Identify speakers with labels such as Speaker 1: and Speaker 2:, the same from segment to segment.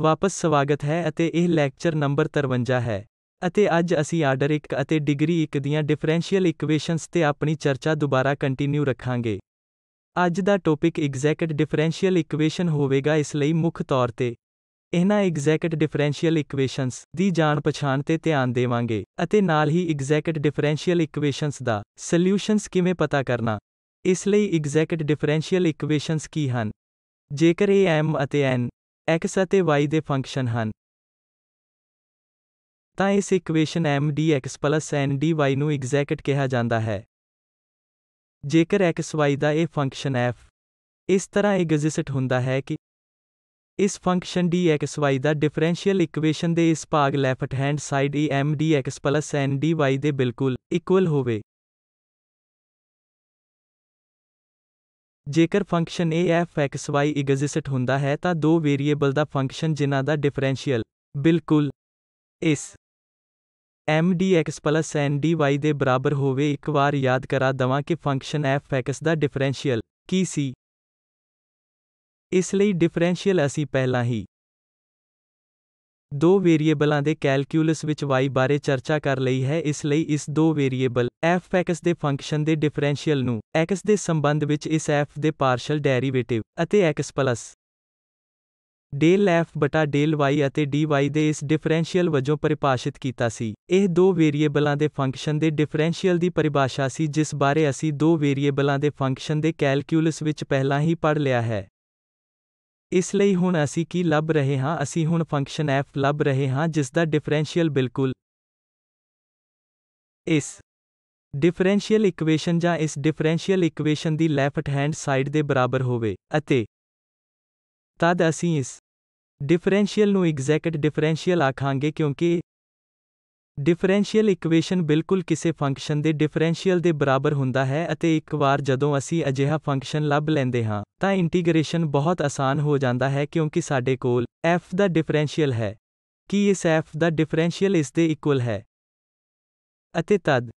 Speaker 1: ਵਾਪਸ ਸਵਾਗਤ ਹੈ ਅਤੇ ਇਹ ਲੈਕਚਰ ਨੰਬਰ 53 ਹੈ ਅਤੇ ਅੱਜ ਅਸੀਂ ਆਰਡਰ 1 ਅਤੇ
Speaker 2: ਡਿਗਰੀ 1 ਦੀਆਂ ਡਿਫਰੈਂਸ਼ੀਅਲ ਇਕੁਏਸ਼ਨਸ ਤੇ ਆਪਣੀ ਚਰਚਾ ਦੁਬਾਰਾ ਕੰਟੀਨਿਊ ਰੱਖਾਂਗੇ ਅੱਜ ਦਾ ਟੌਪਿਕ ਐਗਜ਼ੈਕਟ ਡਿਫਰੈਂਸ਼ੀਅਲ ਇਕੁਏਸ਼ਨ ਹੋਵੇਗਾ ਇਸ ਲਈ ਮੁੱਖ ਤੌਰ ਤੇ ਇਹਨਾਂ ਐਗਜ਼ੈਕਟ ਡਿਫਰੈਂਸ਼ੀਅਲ ਇਕੁਏਸ਼ਨਸ ਦੀ ਜਾਣ ਪਛਾਣ ਤੇ ਧਿਆਨ ਦੇਵਾਂਗੇ ਅਤੇ ਨਾਲ ਹੀ ਐਗਜ਼ੈਕਟ ਡਿਫਰੈਂਸ਼ੀਅਲ ਇਕੁਏਸ਼ਨਸ ਦਾ ਸੋਲੂਸ਼ਨਸ ਕਿਵੇਂ ਪਤਾ ਕਰਨਾ ਇਸ ਲਈ ਐਗਜ਼ੈਕਟ ਡਿਫਰੈਂਸ਼ੀਅਲ ਇਕੁਏਸ਼ਨਸ ਕੀ ਹਨ ਜੇਕਰ ਇਹ ਐਮ ਅਤੇ ਐਨ x ਅਤੇ y ਦੇ
Speaker 1: ਫੰਕਸ਼ਨ ਹਨ ਤਾਂ ਇਸ equation m dx n dy ਨੂੰ ਐਗਜ਼ੈਕਟ ਕਿਹਾ ਜਾਂਦਾ ਹੈ ਜੇਕਰ x y ਦਾ ਇਹ
Speaker 2: ਫੰਕਸ਼ਨ f ਇਸ ਤਰ੍ਹਾਂ ਐਗਜ਼ਿਸਟ ਹੁੰਦਾ ਹੈ ਕਿ ਇਸ ਫੰਕਸ਼ਨ dx
Speaker 1: y ਦਾ ਡਿਫਰੈਂਸ਼ੀਅਲ ਇਕੁਏਸ਼ਨ ਦੇ ਇਸ ਭਾਗ left hand side e m dx n dy ਦੇ ਬਿਲਕੁਲ ਇਕੁਅਲ ਹੋਵੇ ਜੇਕਰ ਫੰਕਸ਼ਨ AFXY f ਐਗਜ਼ਿਸਟ ਹੁੰਦਾ ਹੈ ਤਾਂ ਦੋ ਵੇਰੀਏਬਲ ਦਾ ਫੰਕਸ਼ਨ ਜਿਨ੍ਹਾਂ
Speaker 2: ਦਾ ਡਿਫਰੈਂਸ਼ੀਅਲ ਬਿਲਕੁਲ ਇਸ MDX dx ਦੇ ਬਰਾਬਰ ਹੋਵੇ ਇੱਕ ਵਾਰ ਯਾਦ ਕਰਾ ਦਵਾਂ ਕਿ ਫੰਕਸ਼ਨ FX ਦਾ ਡਿਫਰੈਂਸ਼ੀਅਲ
Speaker 1: ਕੀ ਸੀ ਇਸ ਲਈ ਡਿਫਰੈਂਸ਼ੀਅਲ ਅਸੀਂ ਪਹਿਲਾਂ ਹੀ ਦੋ ਵੇਰੀਏਬਲਾਂ ਦੇ ਕੈਲਕੂਲਸ ਵਿੱਚ y ਬਾਰੇ ਚਰਚਾ ਕਰ ਲਈ ਹੈ ਇਸ ਲਈ
Speaker 2: ਇਸ ਦੋ ਵੇਰੀਏਬਲ f(x) ਦੇ ਫੰਕਸ਼ਨ ਦੇ ਡਿਫਰੈਂਸ਼ੀਅਲ ਨੂੰ x ਦੇ ਸੰਬੰਧ ਵਿੱਚ ਇਸ f ਦੇ ਪਾਰਸ਼ਲ ਡੈਰੀਵੇਟਿਵ ਅਤੇ x ਡੇਲ f ਬਟਾ ਡੇਲ y ਅਤੇ dy ਦੇ ਇਸ ਡਿਫਰੈਂਸ਼ੀਅਲ ਵਜੋਂ ਪਰਿਭਾਸ਼ਿਤ ਕੀਤਾ ਸੀ ਇਹ ਦੋ ਵੇਰੀਏਬਲਾਂ ਦੇ ਫੰਕਸ਼ਨ ਦੇ ਡਿਫਰੈਂਸ਼ੀਅਲ ਦੀ ਪਰਿਭਾਸ਼ਾ ਸੀ ਜਿਸ ਬਾਰੇ ਅਸੀਂ ਦੋ ਵੇਰੀਏਬਲਾਂ ਦੇ ਫੰਕਸ਼ਨ ਦੇ ਕੈਲਕੂਲਸ ਵਿੱਚ ਪਹਿਲਾਂ ਹੀ ਪੜ੍ਹ ਲਿਆ ਹੈ ਇਸ ਲਈ ਹੁਣ ਅਸੀਂ ਕੀ ਲੱਭ ਰਹੇ ਹਾਂ ਅਸੀਂ ਹੁਣ ਫੰਕਸ਼ਨ f ਲੱਭ ਰਹੇ ਹਾਂ ਜਿਸ ਦਾ ਡਿਫਰੈਂਸ਼ੀਅਲ ਬਿਲਕੁਲ ਇਸ ਡਿਫਰੈਂਸ਼ੀਅਲ ਇਕੁਏਸ਼ਨ ਜਾਂ ਇਸ ਡਿਫਰੈਂਸ਼ੀਅਲ ਇਕੁਏਸ਼ਨ ਦੀ ਲੈਫਟ ਹੈਂਡ ਸਾਈਡ ਦੇ ਬਰਾਬਰ ਹੋਵੇ ਅਤੇ ਤਦ ਅਸੀਂ ਇਸ ਡਿਫਰੈਂਸ਼ੀਅਲ ਨੂੰ ਐਗਜ਼ੈਕਟ ਡਿਫਰੈਂਸ਼ੀਅਲ ਆਖਾਂਗੇ ਕਿਉਂਕਿ ਡਿਫਰੈਂਸ਼ੀਅਲ ਇਕੁਏਸ਼ਨ ਬਿਲਕੁਲ ਕਿਸੇ ਫੰਕਸ਼ਨ ਦੇ ਡਿਫਰੈਂਸ਼ੀਅਲ ਦੇ ਬਰਾਬਰ ਹੁੰਦਾ ਹੈ ਅਤੇ ਇੱਕ ਵਾਰ ਜਦੋਂ ਅਸੀਂ ਅਜਿਹਾ ਫੰਕਸ਼ਨ ਲੱਭ ਲੈਂਦੇ ਹਾਂ ਤਾਂ ਇੰਟੀਗ੍ਰੇਸ਼ਨ ਬਹੁਤ ਆਸਾਨ ਹੋ ਜਾਂਦਾ ਹੈ ਕਿਉਂਕਿ ਸਾਡੇ ਕੋਲ f ਦਾ ਡਿਫਰੈਂਸ਼ੀਅਲ ਹੈ ਕਿ ਇਸ f ਦਾ ਡਿਫਰੈਂਸ਼ੀਅਲ ਇਸ ਦੇ ਇਕੁਅਲ ਹੈ ਅਤੇ ਤਦ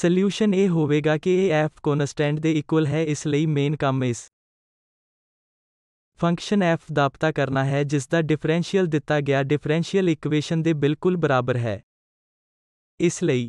Speaker 2: ਸੋਲੂਸ਼ਨ ਇਹ ਹੋਵੇਗਾ ਕਿ ਇਹ f ਕਨਸਟੈਂਟ ਦੇ ਇਕੁਅਲ ਹੈ ਇਸ ਲਈ ਮੇਨ ਕੰਮ ਇਸ ਫੰਕਸ਼ਨ f ਦਾ ਪਤਾ ਕਰਨਾ ਹੈ ਜਿਸ ਦਾ ਡਿਫਰੈਂਸ਼ੀਅਲ ਦਿੱਤਾ ਗਿਆ ਡਿਫਰੈਂਸ਼ੀਅਲ ਇਕੁਏਸ਼ਨ ਦੇ ਬਿਲਕੁਲ ਬਰਾਬਰ ਹੈ ਇਸ ਲਈ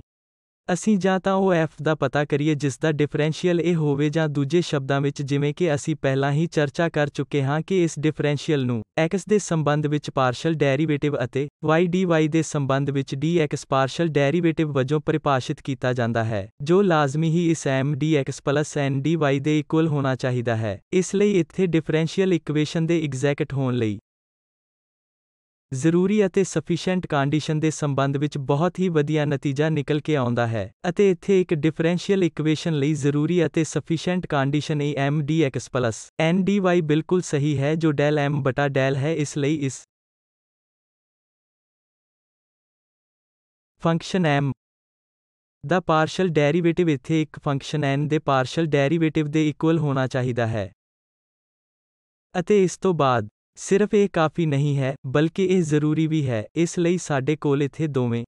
Speaker 2: ਅਸੀਂ ਜਾਂ ਤਾਂ ਉਹ f ਦਾ ਪਤਾ ਕਰੀਏ ਜਿਸ ਦਾ ਡਿਫਰੈਂਸ਼ੀਅਲ ਇਹ ਹੋਵੇ ਜਾਂ ਦੂਜੇ ਸ਼ਬਦਾਂ ਵਿੱਚ ਜਿਵੇਂ ਕਿ ਅਸੀਂ ਪਹਿਲਾਂ ਹੀ ਚਰਚਾ ਕਰ ਚੁੱਕੇ ਹਾਂ ਕਿ ਇਸ ਡਿਫਰੈਂਸ਼ੀਅਲ ਨੂੰ x ਦੇ ਸੰਬੰਧ ਵਿੱਚ ਪਾਰਸ਼ਲ ਡੈਰੀਵੇਟਿਵ ਅਤੇ y dy ਦੇ ਸੰਬੰਧ ਵਿੱਚ dx ਪਾਰਸ਼ਲ ਡੈਰੀਵੇਟਿਵ ਵਜੋਂ ਪਰਿਭਾਸ਼ਿਤ ਕੀਤਾ ਜਾਂਦਾ ਹੈ ਜੋ ਲਾਜ਼ਮੀ ਹੀ ਇਸ m dx n dy ਦੇ ਇਕੁਅਲ ਹੋਣਾ ਚਾਹੀਦਾ ਹੈ ਇਸ ਲਈ ਇੱਥੇ ਡਿਫਰੈਂਸ਼ੀਅਲ ਇਕੁਏਸ਼ਨ ਦੇ ਐਗਜ਼ੈਕਟ ਹੋਣ ਲਈ ਜ਼ਰੂਰੀ ਅਤੇ ਸਫੀਸ਼ੀਐਂਟ ਕੰਡੀਸ਼ਨ ਦੇ ਸੰਬੰਧ ਵਿੱਚ ਬਹੁਤ ਹੀ ਵਧੀਆ ਨਤੀਜਾ ਨਿਕਲ ਕੇ ਆਉਂਦਾ ਹੈ ਅਤੇ ਇੱਥੇ ਇੱਕ ਡਿਫਰੈਂਸ਼ੀਅਲ ਇਕੁਏਸ਼ਨ ਲਈ ਜ਼ਰੂਰੀ ਅਤੇ sufficient condition M
Speaker 1: D X N D Y ਬਿਲਕੁਲ ਸਹੀ ਹੈ ਜੋ ਡੈਲ ਐਮ ਬਟਾ ਡੈਲ ਹੈ ਇਸ ਲਈ ਇਸ ਫੰਕਸ਼ਨ ਐਮ ਦਾ ਪਾਰਸ਼ਲ ਡੈਰੀਵੇਟਿਵ ਇੱਥੇ ਇੱਕ ਫੰਕਸ਼ਨ ਐਨ ਦੇ ਪਾਰਸ਼ਲ ਡੈਰੀਵੇਟਿਵ ਦੇ ਇਕੁਅਲ ਹੋਣਾ
Speaker 2: ਚਾਹੀਦਾ ਹੈ ਅਤੇ ਇਸ ਤੋਂ ਬਾਅਦ ਸਿਰਫ ਇਹ ਕਾਫੀ ਨਹੀਂ ਹੈ ਬਲਕਿ ਇਹ ਜ਼ਰੂਰੀ ਵੀ ਹੈ ਇਸ ਲਈ ਸਾਡੇ ਕੋਲ ਇੱਥੇ ਦੋਵੇਂ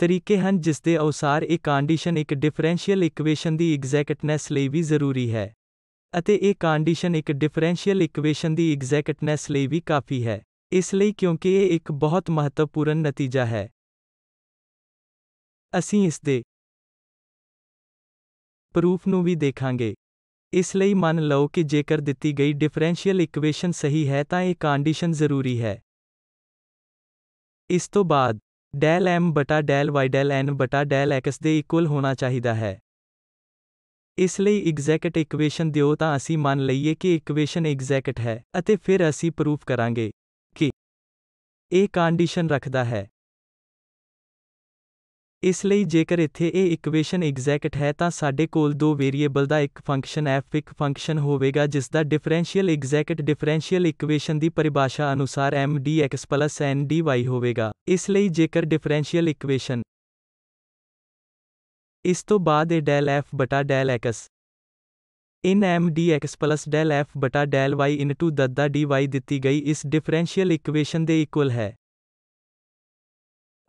Speaker 2: ਤਰੀਕੇ ਹਨ ਜਿਸ ਦੇ ਅਨੁਸਾਰ ਇਹ ਕੰਡੀਸ਼ਨ ਇੱਕ ਡਿਫਰੈਂਸ਼ੀਅਲ ਇਕੁਏਸ਼ਨ ਦੀ ਐਗਜ਼ੈਕਟਨੈਸ ਲਈ ਵੀ ਜ਼ਰੂਰੀ ਹੈ ਅਤੇ ਇਹ ਕੰਡੀਸ਼ਨ ਇੱਕ ਡਿਫਰੈਂਸ਼ੀਅਲ ਇਕੁਏਸ਼ਨ ਦੀ ਐਗਜ਼ੈਕਟਨੈਸ ਲਈ ਵੀ ਕਾਫੀ ਹੈ ਇਸ
Speaker 1: ਲਈ ਕਿਉਂਕਿ ਇਹ ਇੱਕ ਬਹੁਤ ਮਹੱਤਵਪੂਰਨ ਨਤੀਜਾ ਹੈ ਅਸੀਂ ਇਸ ਦੇ ਪ੍ਰੂਫ ਨੂੰ ਵੀ ਦੇਖਾਂਗੇ ਇਸ
Speaker 2: ਲਈ ਮੰਨ ਲਓ ਕਿ ਜੇਕਰ ਦਿੱਤੀ ਗਈ ਡਿਫਰੈਂਸ਼ੀਅਲ ਇਕੁਏਸ਼ਨ ਸਹੀ ਹੈ ਤਾਂ ਇਹ ਕੰਡੀਸ਼ਨ ਜ਼ਰੂਰੀ ਹੈ
Speaker 1: ਇਸ ਤੋਂ ਬਾਅਦ ਡੈਲ ਐਮ ਬਟਾ ਡੈਲ ਵਾਈ ਡੈਲ ਐਨ ਬਟਾ ਡੈਲ ਐਕਸ ਦੇ ਇਕੁਅਲ ਹੋਣਾ ਚਾਹੀਦਾ ਹੈ ਇਸ ਲਈ ਐਗਜ਼ੈਕਟ ਇਕੁਏਸ਼ਨ ਦਿਓ ਤਾਂ ਅਸੀਂ ਮੰਨ ਲਈਏ ਕਿ ਇਕੁਏਸ਼ਨ ਐਗਜ਼ੈਕਟ ਹੈ ਅਤੇ ਫਿਰ ਅਸੀਂ ਪ੍ਰੂਫ ਕਰਾਂਗੇ ਕਿ ਇਹ ਕੰਡੀਸ਼ਨ ਰੱਖਦਾ ਹੈ ਇਸ ਲਈ
Speaker 2: ਜੇਕਰ ਇੱਥੇ ਇਹ ਇਕੁਏਸ਼ਨ ਐਗਜ਼ੈਕਟ ਹੈ ਤਾਂ ਸਾਡੇ ਕੋਲ ਦੋ ਵੇਰੀਏਬਲ ਦਾ ਇੱਕ ਫੰਕਸ਼ਨ f ਇੱਕ ਫੰਕਸ਼ਨ ਹੋਵੇਗਾ ਜਿਸ ਦਾ ਡਿਫਰੈਂਸ਼ੀਅਲ ਐਗਜ਼ੈਕਟ ਡਿਫਰੈਂਸ਼ੀਅਲ ਇਕੁਏਸ਼ਨ ਦੀ ਪਰਿਭਾਸ਼ਾ ਅਨੁਸਾਰ m
Speaker 1: dx n dy ਹੋਵੇਗਾ ਇਸ ਲਈ ਜੇਕਰ ਡਿਫਰੈਂਸ਼ੀਅਲ ਇਕੁਏਸ਼ਨ ਇਸ ਤੋਂ ਬਾਅਦ ਇਹ ਡੈਲ f ਬਟਾ del x in m
Speaker 2: dx del f ਬਟਾ ਡੈਲ y ਇਨਟੂ ਦੱਦਾ dy ਦਿੱਤੀ ਗਈ ਇਸ ਡਿਫਰੈਂਸ਼ੀਅਲ ਇਕੁਏਸ਼ਨ ਦੇ ਇਕੁਅਲ ਹੈ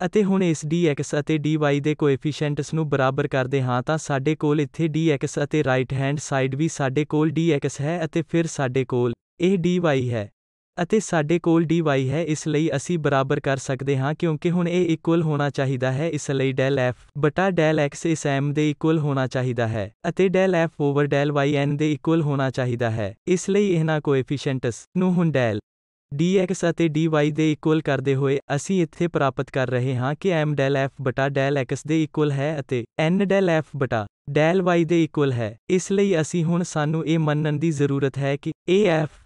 Speaker 2: ਅਤੇ ਹੁਣ ਇਸ dx ਅਤੇ dy ਦੇ ਕੋਐਫੀਸ਼ੀਐਂਟਸ ਨੂੰ ਬਰਾਬਰ ਕਰਦੇ ਹਾਂ ਤਾਂ ਸਾਡੇ ਕੋਲ ਇੱਥੇ dx ਅਤੇ ਰਾਈਟ ਹੈਂਡ ਸਾਈਡ ਵੀ ਸਾਡੇ ਕੋਲ dx ਹੈ ਅਤੇ ਫਿਰ ਸਾਡੇ ਕੋਲ ਇਹ dy ਹੈ ਅਤੇ ਸਾਡੇ ਕੋਲ dy ਹੈ ਇਸ ਲਈ ਅਸੀਂ ਬਰਾਬਰ ਕਰ ਸਕਦੇ ਹਾਂ ਕਿਉਂਕਿ ਹੁਣ ਇਹ ਇਕੁਅਲ ਹੋਣਾ ਚਾਹੀਦਾ ਹੈ ਇਸ ਲਈ del f ਬਟਾ del x ਇਸ m ਦੇ ਇਕੁਅਲ ਹੋਣਾ ਚਾਹੀਦਾ ਹੈ ਅਤੇ del f over del y n ਦੇ ਇਕੁਅਲ ਹੋਣਾ ਚਾਹੀਦਾ ਹੈ ਇਸ ਲਈ ਇਹਨਾਂ ਕੋਐਫੀਸ਼ੀਐਂਟਸ ਨੂੰ ਹੁਣ del dx ਅਤੇ dy ਦੇ ਇਕੁਅਲ ਕਰਦੇ ਹੋਏ ਅਸੀਂ ਇੱਥੇ ਪ੍ਰਾਪਤ ਕਰ ਰਹੇ ਹਾਂ ਕਿ m del f ਬਟਾ del x ਦੇ ਇਕੁਅਲ ਹੈ ਅਤੇ n del f ਬਟਾ del y ਦੇ ਇਕੁਅਲ ਹੈ ਇਸ ਲਈ ਅਸੀਂ ਹੁਣ ਸਾਨੂੰ ਇਹ ਮੰਨਣ ਦੀ ਜ਼ਰੂਰਤ ਹੈ ਕਿ af f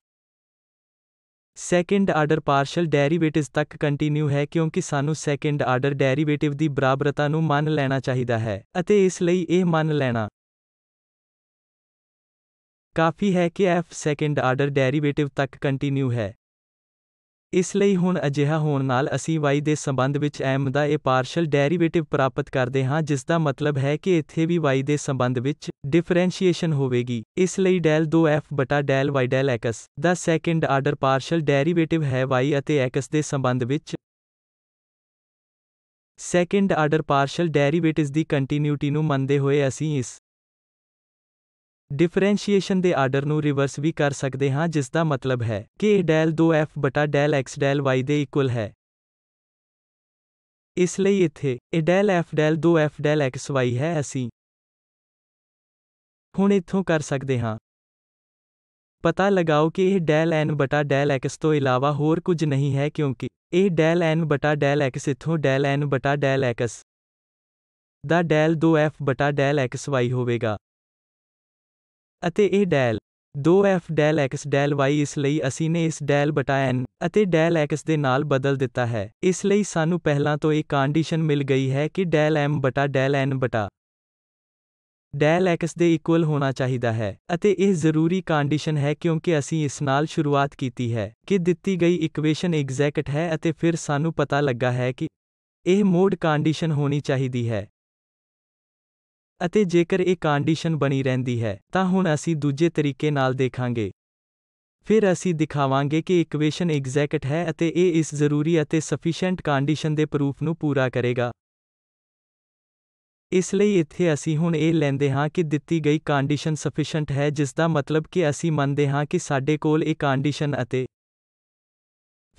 Speaker 2: second order partial derivatives ਤੱਕ ਕੰਟੀਨਿਊ ਹੈ ਕਿਉਂਕਿ ਸਾਨੂੰ ਸੈਕੰਡ ਆਰਡਰ ਡੈਰੀਵੇਟਿਵ ਦੀ ਬਰਾਬਰਤਾ ਨੂੰ ਮੰਨ ਲੈਣਾ
Speaker 1: ਚਾਹੀਦਾ ਹੈ ਅਤੇ ਇਸ ਲਈ ਇਹ ਮੰਨ ਲੈਣਾ ਕਾਫੀ ਹੈ ਕਿ f ਸੈਕੰਡ ਆਰਡਰ ਡੈਰੀਵੇਟਿਵ ਤੱਕ ਕੰਟੀਨਿਊ ਹੈ ਇਸ ਲਈ
Speaker 2: ਹੁਣ ਅਜਿਹਾ ਹੋਣ ਨਾਲ ਅਸੀਂ y ਦੇ ਸੰਬੰਧ ਵਿੱਚ m ਦਾ ਇਹ ਪਾਰਸ਼ਲ ਡੈਰੀਵੇਟਿਵ ਪ੍ਰਾਪਤ ਕਰਦੇ ਹਾਂ ਜਿਸ ਦਾ ਮਤਲਬ ਹੈ ਕਿ ਇੱਥੇ ਵੀ y ਦੇ ਸੰਬੰਧ ਵਿੱਚ ਡਿਫਰੈਂਸ਼ੀਏਸ਼ਨ ਹੋਵੇਗੀ ਇਸ ਲਈ ਡੈਲ 2f ਬਟਾ ਡੈਲ y ਡੈਲ x ਦਾ ਸੈਕੰਡ ਆਰਡਰ ਪਾਰਸ਼ਲ ਡੈਰੀਵੇਟਿਵ ਹੈ y ਅਤੇ
Speaker 1: x ਦੇ ਸੰਬੰਧ ਵਿੱਚ ਸੈਕੰਡ ਆਰਡਰ ਪਾਰਸ਼ਲ ਡੈਰੀਵੇਟਿਵਸ ਦੀ ਕੰਟੀਨਿਊਟੀ ਨੂੰ ਮੰਨਦੇ ਹੋਏ ਅਸੀਂ ਇਸ ਡਿਫਰੈਂਸ਼ੀਏਸ਼ਨ
Speaker 2: ਦੇ ਆਰਡਰ ਨੂੰ ਰਿਵਰਸ ਵੀ ਕਰ ਸਕਦੇ ਹਾਂ ਜਿਸ ਦਾ ਮਤਲਬ ਹੈ ਕਿ ਇਹ ਡੈਲ 2f ਬਟਾ ਡੈਲ x ਡੈਲ
Speaker 1: y ਦੇ ਇਕੁਅਲ ਹੈ ਇਸ ਲਈ ਇੱਥੇ ਇਹ del f del 2f del x y ਹੈ ਅਸੀਂ ਹੁਣ ਇਥੋਂ ਕਰ ਸਕਦੇ ਹਾਂ ਪਤਾ ਲਗਾਓ ਕਿ ਇਹ ਡੈਲ n ਬਟਾ ਡੈਲ x ਤੋਂ ਇਲਾਵਾ ਹੋਰ ਕੁਝ ਨਹੀਂ ਹੈ
Speaker 2: ਕਿਉਂਕਿ ਇਹ ਡੈਲ n ਬਟਾ ਡੈਲ x ਇਥੋਂ ਡੈਲ n ਬਟਾ ਡੈਲ x ਦਾ ਡੈਲ 2f ਬਟਾ ਡੈਲ xy ਹੋਵੇਗਾ ਅਤੇ ਇਹ del 2f del x del y ਇਸ ਲਈ ਅਸੀਂ ਨੇ ਇਸ ਡੈਲ ਬਟਾ n ਅਤੇ ਡੈਲ x ਦੇ ਨਾਲ ਬਦਲ ਦਿੱਤਾ ਹੈ ਇਸ ਲਈ ਸਾਨੂੰ ਪਹਿਲਾਂ ਤੋਂ ਇਹ ਕੰਡੀਸ਼ਨ ਮਿਲ ਗਈ ਹੈ ਕਿ ਡੈਲ m ਬਟਾ ਡੈਲ n ਬਟਾ ਡੈਲ x ਦੇ ਇਕੁਅਲ ਹੋਣਾ ਚਾਹੀਦਾ ਹੈ ਅਤੇ ਇਹ ਜ਼ਰੂਰੀ ਕੰਡੀਸ਼ਨ ਹੈ ਕਿਉਂਕਿ ਅਸੀਂ ਇਸ ਨਾਲ ਸ਼ੁਰੂਆਤ ਕੀਤੀ ਹੈ ਕਿ ਦਿੱਤੀ ਗਈ ਇਕੁਏਸ਼ਨ ਐਗਜ਼ੈਕਟ ਹੈ ਅਤੇ ਫਿਰ ਸਾਨੂੰ ਪਤਾ ਲੱਗਾ ਹੈ ਕਿ ਇਹ ਮੋਡ ਕੰਡੀਸ਼ਨ ਹੋਣੀ ਚਾਹੀਦੀ ਹੈ ਅਤੇ ਜੇਕਰ ਇਹ ਕੰਡੀਸ਼ਨ ਬਣੀ ਰਹਿੰਦੀ ਹੈ ਤਾਂ ਹੁਣ ਅਸੀਂ ਦੂਜੇ ਤਰੀਕੇ ਨਾਲ ਦੇਖਾਂਗੇ ਫਿਰ ਅਸੀਂ ਦਿਖਾਵਾਂਗੇ ਕਿ ਇਕੁਏਸ਼ਨ ਐਗਜ਼ੈਕਟ ਹੈ ਅਤੇ ਇਹ ਇਸ ਜ਼ਰੂਰੀ ਅਤੇ ਸਫੀਸ਼ੀਐਂਟ ਕੰਡੀਸ਼ਨ ਦੇ ਪ੍ਰੂਫ ਨੂੰ ਪੂਰਾ ਕਰੇਗਾ ਇਸ ਲਈ ਇੱਥੇ ਅਸੀਂ ਹੁਣ ਇਹ ਲੈਂਦੇ ਹਾਂ ਕਿ ਦਿੱਤੀ ਗਈ ਕੰਡੀਸ਼ਨ ਸਫੀਸ਼ੀਐਂਟ ਹੈ ਜਿਸ ਦਾ ਮਤਲਬ ਕਿ ਅਸੀਂ ਮੰਨਦੇ ਹਾਂ ਕਿ ਸਾਡੇ ਕੋਲ ਇਹ ਕੰਡੀਸ਼ਨ ਅਤੇ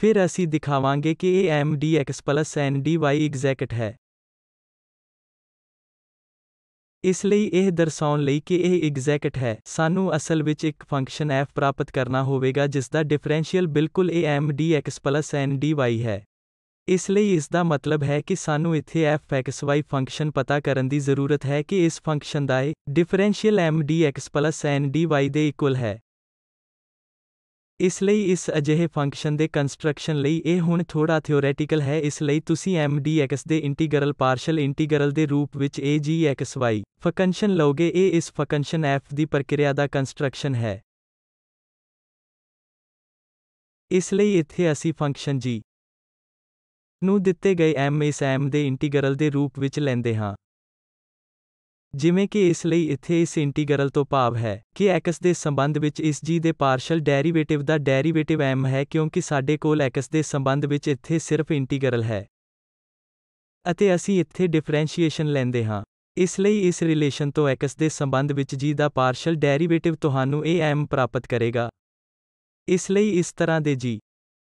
Speaker 2: ਫਿਰ ਅਸੀਂ ਦਿਖਾਵਾਂਗੇ ਕਿ ਇਹ ਡੀ ਵਾਈ ਐਗਜ਼ੈਕਟ ਹੈ ਇਸ ਲਈ ਇਹ ਦਰਸਾਉਣ ਲਈ ਕਿ ਇਹ ਐਗਜ਼ੈਕਟ ਹੈ ਸਾਨੂੰ ਅਸਲ ਵਿੱਚ ਇੱਕ ਫੰਕਸ਼ਨ f ਪ੍ਰਾਪਤ ਕਰਨਾ ਹੋਵੇਗਾ ਜਿਸ ਦਾ ਡਿਫਰੈਂਸ਼ੀਅਲ ਬਿਲਕੁਲ m d y ਹੈ ਇਸ ਲਈ ਇਸ ਦਾ ਮਤਲਬ ਹੈ ਕਿ ਸਾਨੂੰ ਇੱਥੇ fxy ਫੰਕਸ਼ਨ ਪਤਾ ਕਰਨ ਦੀ ਜ਼ਰੂਰਤ ਹੈ ਕਿ ਇਸ ਫੰਕਸ਼ਨ ਦਾ ਇਹ ਡਿਫਰੈਂਸ਼ੀਅਲ d y ਦੇ ਇਕੁਅਲ ਹੈ ਇਸ ਲਈ ਇਸ ਅਜਿਹੇ ਫੰਕਸ਼ਨ ਦੇ ਕੰਸਟਰਕਸ਼ਨ ਲਈ ਇਹ ਹੁਣ ਥੋੜਾ ਥਿਓਰੈਟੀਕਲ ਹੈ ਇਸ ਲਈ ਤੁਸੀਂ mdx ਦੇ ਇੰਟੀਗਰਲ ਪਾਰਸ਼ਲ ਇੰਟੀਗਰਲ ਦੇ ਰੂਪ ਵਿੱਚ agxy ਫੰਕਸ਼ਨ ਲਓਗੇ ਇਹ ਇਸ ਫੰਕਸ਼ਨ f ਦੀ ਪ੍ਰਕਿਰਿਆ ਦਾ ਕੰਸਟਰਕਸ਼ਨ
Speaker 1: ਹੈ ਇਸ ਲਈ ਇੱਥੇ ਅਸੀਂ ਫੰਕਸ਼ਨ g ਨੂੰ ਦਿੱਤੇ ਗਏ m ਇਸ m ਦੇ ਇੰਟੀਗਰਲ ਦੇ ਰੂਪ ਵਿੱਚ ਲੈਂਦੇ ਹਾਂ
Speaker 2: ਜਿਵੇਂ ਕਿ ਇਸ ਲਈ ਇੱਥੇ ਇਸ ਇੰਟੀਗਰਲ ਤੋਂ ਭਾਵ ਹੈ ਕਿ x ਦੇ ਸੰਬੰਧ ਵਿੱਚ ਇਸ g ਦੇ ਪਾਰਸ਼ਲ ਡੈਰੀਵੇਟਿਵ ਦਾ ਡੈਰੀਵੇਟਿਵ m ਹੈ ਕਿਉਂਕਿ ਸਾਡੇ ਕੋਲ x ਦੇ ਸੰਬੰਧ ਵਿੱਚ ਇੱਥੇ ਸਿਰਫ ਇੰਟੀਗਰਲ ਹੈ ਅਤੇ ਅਸੀਂ ਇੱਥੇ ਡਿਫਰੈਂਸ਼ੀਏਸ਼ਨ ਲੈਂਦੇ ਹਾਂ ਇਸ ਲਈ ਇਸ ਰਿਲੇਸ਼ਨ ਤੋਂ x ਦੇ ਸੰਬੰਧ ਵਿੱਚ g ਦਾ ਪਾਰਸ਼ਲ ਡੈਰੀਵੇਟਿਵ ਤੁਹਾਨੂੰ ਇਹ m ਪ੍ਰਾਪਤ ਕਰੇਗਾ ਇਸ ਲਈ ਇਸ ਤਰ੍ਹਾਂ ਦੇ g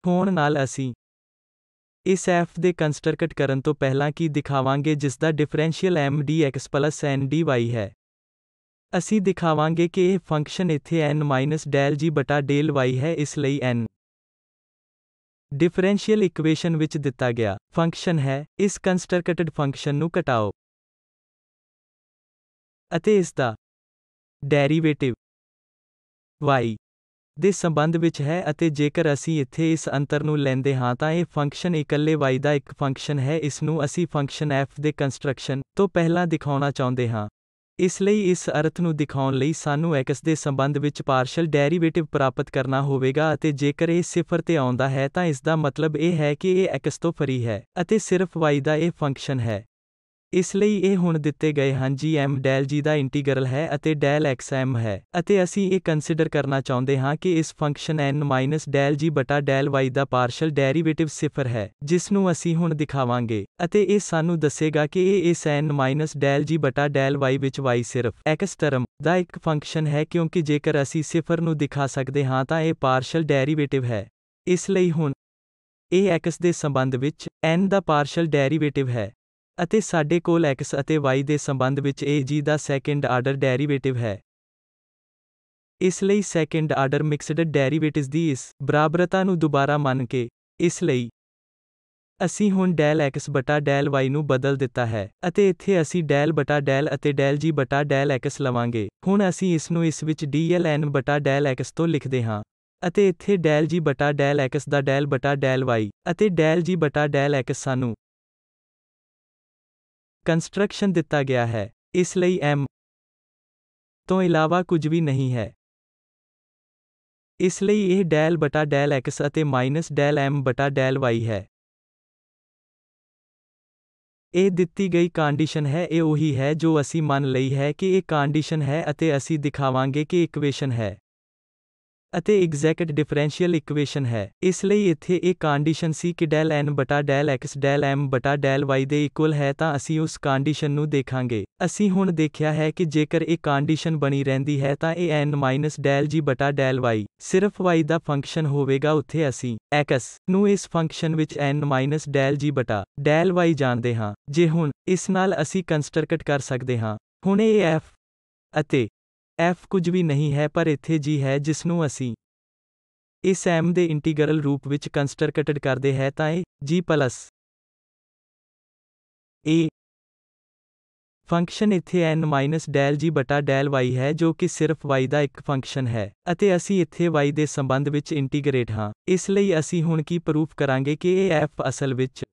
Speaker 2: ਹੋਣ ਨਾਲ ਅਸੀਂ ਇਸ ਐਫ ਦੇ ਕੰਸਟਰਕਟ ਕਰਨ ਤੋਂ ਪਹਿਲਾਂ ਕੀ ਦਿਖਾਵਾਂਗੇ ਜਿਸ ਦਾ ਡਿਫਰੈਂਸ਼ੀਅਲ ਡੀ ਵਾਈ ਹੈ ਅਸੀਂ ਦਿਖਾਵਾਂਗੇ ਕਿ ਇਹ ਫੰਕਸ਼ਨ ਇੱਥੇ n -g del y ਹੈ ਇਸ ਲਈ n ਡਿਫਰੈਂਸ਼ੀਅਲ
Speaker 1: ਇਕੁਏਸ਼ਨ ਵਿੱਚ ਦਿੱਤਾ ਗਿਆ ਫੰਕਸ਼ਨ ਹੈ ਇਸ ਕੰਸਟਰਕਟਡ ਫੰਕਸ਼ਨ ਨੂੰ ਘਟਾਓ ਅਤੇ ਇਸ ਦਾ ਡੈਰੀਵੇਟਿਵ y ਦੇ ਸੰਬੰਧ ਵਿੱਚ ਹੈ ਅਤੇ ਜੇਕਰ ਅਸੀਂ ਇੱਥੇ ਇਸ ਅੰਤਰ ਨੂੰ ਲੈਂਦੇ ਹਾਂ
Speaker 2: ਤਾਂ ਇਹ ਫੰਕਸ਼ਨ ਇਕੱਲੇ y ਦਾ ਇੱਕ ਫੰਕਸ਼ਨ ਹੈ ਇਸ ਨੂੰ ਅਸੀਂ ਫੰਕਸ਼ਨ f ਦੇ ਕੰਸਟਰਕਸ਼ਨ ਤੋਂ ਪਹਿਲਾਂ ਦਿਖਾਉਣਾ ਚਾਹੁੰਦੇ ਹਾਂ ਇਸ ਲਈ ਇਸ ਅਰਥ ਨੂੰ ਦਿਖਾਉਣ ਲਈ ਸਾਨੂੰ x ਦੇ ਸੰਬੰਧ ਵਿੱਚ ਪਾਰਸ਼ਲ ਡੈਰੀਵੇਟਿਵ ਪ੍ਰਾਪਤ ਕਰਨਾ ਹੋਵੇਗਾ ਅਤੇ ਜੇਕਰ ਇਹ ਸਿਫਰ ਤੇ ਆਉਂਦਾ ਹੈ ਤਾਂ ਇਸ ਦਾ ਮਤਲਬ ਇਹ ਹੈ ਕਿ ਇਹ x ਤੋਂ ਫਰੀ ਹੈ ਅਤੇ ਸਿਰਫ y ਦਾ ਇਹ ਫੰਕਸ਼ਨ ਹੈ ਇਸ ਲਈ ਇਹ ਹੁਣ ਦਿੱਤੇ ਗਏ ਹਨ ਜੀ ਐਮ ਡੈਲ ਜੀ ਦਾ ਇੰਟੀਗਰਲ ਹੈ ਅਤੇ ਡੈਲ ਐਕਸ ਐਮ ਹੈ ਅਤੇ ਅਸੀਂ ਇਹ ਕਨਸਿਡਰ ਕਰਨਾ ਚਾਹੁੰਦੇ ਹਾਂ ਕਿ ਇਸ ਫੰਕਸ਼ਨ ਐਨ ਮਾਈਨਸ ਡੈਲ ਜੀ ਬਟਾ ਡੈਲ ਵਾਈ ਦਾ ਪਾਰਸ਼ਲ ਡੈਰੀਵੇਟਿਵ ਸਿਫਰ ਹੈ ਜਿਸ ਨੂੰ ਅਸੀਂ ਹੁਣ ਦਿਖਾਵਾਂਗੇ ਅਤੇ ਇਹ ਸਾਨੂੰ ਦੱਸੇਗਾ ਕਿ ਇਹ ਇਸ ਐਨ ਮਾਈਨਸ ਡੈਲ ਜੀ ਬਟਾ ਡੈਲ ਵਾਈ ਵਿੱਚ ਵਾਈ ਸਿਰਫ ਐਕਸ ਟਰਮ ਦਾ ਇੱਕ ਫੰਕਸ਼ਨ ਹੈ ਕਿਉਂਕਿ ਜੇਕਰ ਅਸੀਂ ਸਿਫਰ ਨੂੰ ਦਿਖਾ ਸਕਦੇ ਹਾਂ ਤਾਂ ਇਹ ਪਾਰਸ਼ਲ ਡੈਰੀਵੇਟਿਵ ਹੈ ਇਸ ਲਈ ਹੁਣ ਇਹ ਐਕਸ ਦੇ ਸੰਬੰਧ ਵਿੱਚ ਐਨ ਦਾ ਪਾਰਸ਼ਲ ਡੈਰੀਵੇਟਿਵ ਹੈ ਅਤੇ ਸਾਡੇ ਕੋਲ x ਅਤੇ y ਦੇ ਸੰਬੰਧ ਵਿੱਚ ਇਹ ਜੀ ਦਾ ਸੈਕੰਡ ਆਰਡਰ ਡੈਰੀਵੇਟਿਵ ਹੈ ਇਸ ਲਈ ਸੈਕੰਡ ਆਰਡਰ ਮਿਕਸਡ ਡੈਰੀਵੇਟਿਵਸ ਦੀ ਇਸ ਬਰਾਬਰਤਾ ਨੂੰ ਦੁਬਾਰਾ ਮੰਨ ਕੇ ਇਸ ਲਈ ਅਸੀਂ ਹੁਣ ਡੈਲ x ਬਟਾ ਡੈਲ y ਨੂੰ ਬਦਲ ਦਿੱਤਾ ਹੈ ਅਤੇ ਇੱਥੇ ਅਸੀਂ ਡੈਲ ਬਟਾ ਡੈਲ ਅਤੇ ਡੈਲ g ਬਟਾ ਡੈਲ x ਲਵਾਂਗੇ ਹੁਣ ਅਸੀਂ ਇਸ ਨੂੰ ਇਸ ਵਿੱਚ n ਬਟਾ ਡੈਲ x ਤੋਂ ਲਿਖਦੇ ਹਾਂ ਅਤੇ ਇੱਥੇ ਡੈਲ g ਬਟਾ ਡੈਲ x ਦਾ ਡੈਲ ਬਟਾ ਡੈਲ y
Speaker 1: ਅਤੇ ਡੈਲ g ਬਟਾ ਡੈਲ x ਸਾਨੂੰ कंस्ट्रक्शन दिता गया है इसलिए एम तो इलावा कुछ भी नहीं है इसलिए यह डैल बटा डैल एक्स अते माइनस डैल एम बटा डैल वाई है ए दिती गई कंडीशन है ए
Speaker 2: उही है जो असी मान ली है कि एक कंडीशन है अते असी दिखावांगे कि इक्वेशन है ਅਤੇ ਐਗਜ਼ੈਕਟ ਡਿਫਰੈਂਸ਼ੀਅਲ ਇਕੁਏਸ਼ਨ ਹੈ ਇਸ ਲਈ ਇੱਥੇ ਇਹ ਕੰਡੀਸ਼ਨ ਸੀ ਕਿ ਡੈਲ n ਬਟਾ ਡੈਲ x ਡੈਲ m ਬਟਾ ਡੈਲ y ਦੇ ਇਕੁਅਲ ਹੈ ਤਾਂ ਅਸੀਂ ਉਸ ਕੰਡੀਸ਼ਨ ਨੂੰ ਦੇਖਾਂਗੇ ਅਸੀਂ ਹੁਣ ਦੇਖਿਆ ਹੈ ਕਿ ਜੇਕਰ ਇਹ ਕੰਡੀਸ਼ਨ ਬਣੀ ਰਹਿੰਦੀ ਹੈ ਤਾਂ ਇਹ n ਡੈਲ g ਬਟਾ ਡੈਲ y ਸਿਰਫ y ਦਾ ਫੰਕਸ਼ਨ ਹੋਵੇਗਾ ਉੱਥੇ ਅਸੀਂ x ਨੂੰ ਇਸ ਫੰਕਸ਼ਨ ਵਿੱਚ n ਡੈਲ g ਬਟਾ ਡੈਲ y ਜਾਣਦੇ ਹਾਂ ਜੇ ਹੁਣ ਇਸ ਨਾਲ ਅਸੀਂ ਕੰਸਟਰਕਟ ਕਰ ਸਕਦੇ ਹਾਂ ਹੁਣ ਇਹ f ਅਤੇ f ਕੁਝ ਵੀ ਨਹੀਂ ਹੈ ਪਰ ਇੱਥੇ
Speaker 1: g ਹੈ ਜਿਸ ਨੂੰ ਅਸੀਂ ਇਸ ਐਮ ਦੇ ਇੰਟੀਗਰਲ ਰੂਪ ਵਿੱਚ ਕੰਸਟਰਕਟਡ ਕਰਦੇ ਹੈ ਤਾਂ ਇਹ g ਪਲਸ a ਫੰਕਸ਼ਨ ਇੱਥੇ n del g del y ਹੈ ਜੋ ਕਿ ਸਿਰਫ y ਦਾ ਇੱਕ ਫੰਕਸ਼ਨ
Speaker 2: ਹੈ ਅਤੇ ਅਸੀਂ ਇੱਥੇ y ਦੇ ਸੰਬੰਧ ਵਿੱਚ ਇੰਟੀਗ੍ਰੇਟ ਹਾਂ ਇਸ ਲਈ ਅਸੀਂ ਹੁਣ ਕੀ ਪ੍ਰੂਫ ਕਰਾਂਗੇ ਕਿ ਇਹ f ਅਸਲ ਵਿੱਚ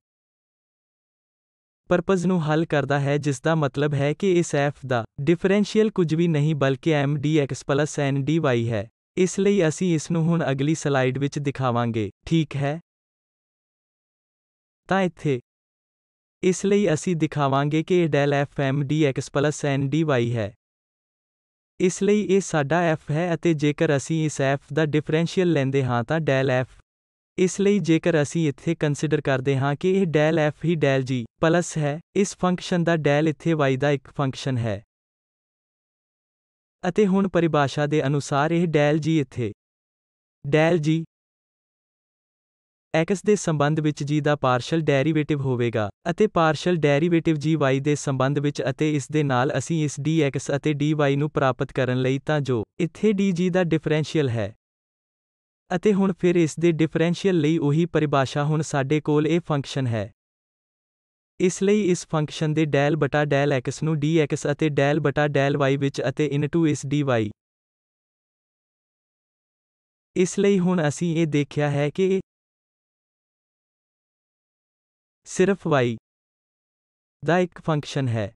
Speaker 2: ਪਰਪਸ ਨੂੰ ਹੱਲ ਕਰਦਾ ਹੈ ਜਿਸ ਦਾ ਮਤਲਬ ਹੈ ਕਿ ਇਸ ਐਫ ਦਾ ਡਿਫਰੈਂਸ਼ੀਅਲ ਕੁਝ ਵੀ ਨਹੀਂ ਬਲਕਿ M D X plus N D Y
Speaker 1: ਹੈ ਇਸ ਲਈ ਅਸੀਂ ਇਸ ਨੂੰ ਹੁਣ ਅਗਲੀ ਸਲਾਈਡ ਵਿੱਚ ਦਿਖਾਵਾਂਗੇ ਠੀਕ ਹੈ ਤਾਂ ਇੱਥੇ ਇਸ ਲਈ ਅਸੀਂ ਦਿਖਾਵਾਂਗੇ ਕਿ ਇਹ del F M D X plus N D Y ਹੈ ਇਸ ਲਈ ਇਹ ਸਾਡਾ ਐਫ ਹੈ ਅਤੇ
Speaker 2: ਜੇਕਰ ਅਸੀਂ ਇਸ ਐਫ ਦਾ ਡਿਫਰੈਂਸ਼ੀਅਲ ਲੈਂਦੇ ਹਾਂ ਤਾਂ ਡੈਲ ਐਫ ਇਸ ਲਈ ਜੇਕਰ ਅਸੀਂ ਇੱਥੇ ਕੰਸੀਡਰ ਕਰਦੇ ਹਾਂ ਕਿ ਇਹ ਡੈਲ f ਹੀ ਡੈਲ g ਪਲੱਸ ਹੈ ਇਸ ਫੰਕਸ਼ਨ ਦਾ ਡੈਲ ਇੱਥੇ
Speaker 1: y ਦਾ ਇੱਕ ਫੰਕਸ਼ਨ ਹੈ ਅਤੇ ਹੁਣ ਪਰਿਭਾਸ਼ਾ ਦੇ ਅਨੁਸਾਰ ਇਹ ਡੈਲ g ਇੱਥੇ ਡੈਲ g x ਦੇ
Speaker 2: ਸੰਬੰਧ ਵਿੱਚ g ਦਾ ਪਾਰਸ਼ਲ ਡੈਰੀਵੇਟਿਵ ਹੋਵੇਗਾ ਅਤੇ ਪਾਰਸ਼ਲ ਡੈਰੀਵੇਟਿਵ ਵਾਈ ਦੇ ਸੰਬੰਧ ਵਿੱਚ ਅਤੇ ਇਸ ਦੇ ਨਾਲ ਅਸੀਂ ਇਸ dx ਅਤੇ dy ਨੂੰ ਪ੍ਰਾਪਤ ਕਰਨ ਲਈ ਤਾਂ ਜੋ ਇੱਥੇ dg ਦਾ ਡਿਫਰੈਂਸ਼ੀਅਲ ਹੈ ਅਤੇ ਹੁਣ ਫਿਰ ਇਸ ਦੇ ਡਿਫਰੈਂਸ਼ੀਅਲ ਲਈ ਉਹੀ ਪਰਿਭਾਸ਼ਾ ਹੁਣ ਸਾਡੇ ਕੋਲ ਇਹ ਫੰਕਸ਼ਨ ਹੈ ਇਸ ਲਈ ਇਸ ਫੰਕਸ਼ਨ ਦੇ ਡੈਲ ਬਟਾ ਡੈਲ
Speaker 1: x ਨੂੰ dx ਅਤੇ ਡੈਲ ਬਟਾ ਡੈਲ y ਵਿੱਚ ਅਤੇ ਇਨਟੂ ਇਸ dy ਇਸ ਲਈ ਹੁਣ ਅਸੀਂ ਇਹ ਦੇਖਿਆ ਹੈ ਕਿ ਸਿਰਫ y ਦਾ ਇੱਕ ਫੰਕਸ਼ਨ ਹੈ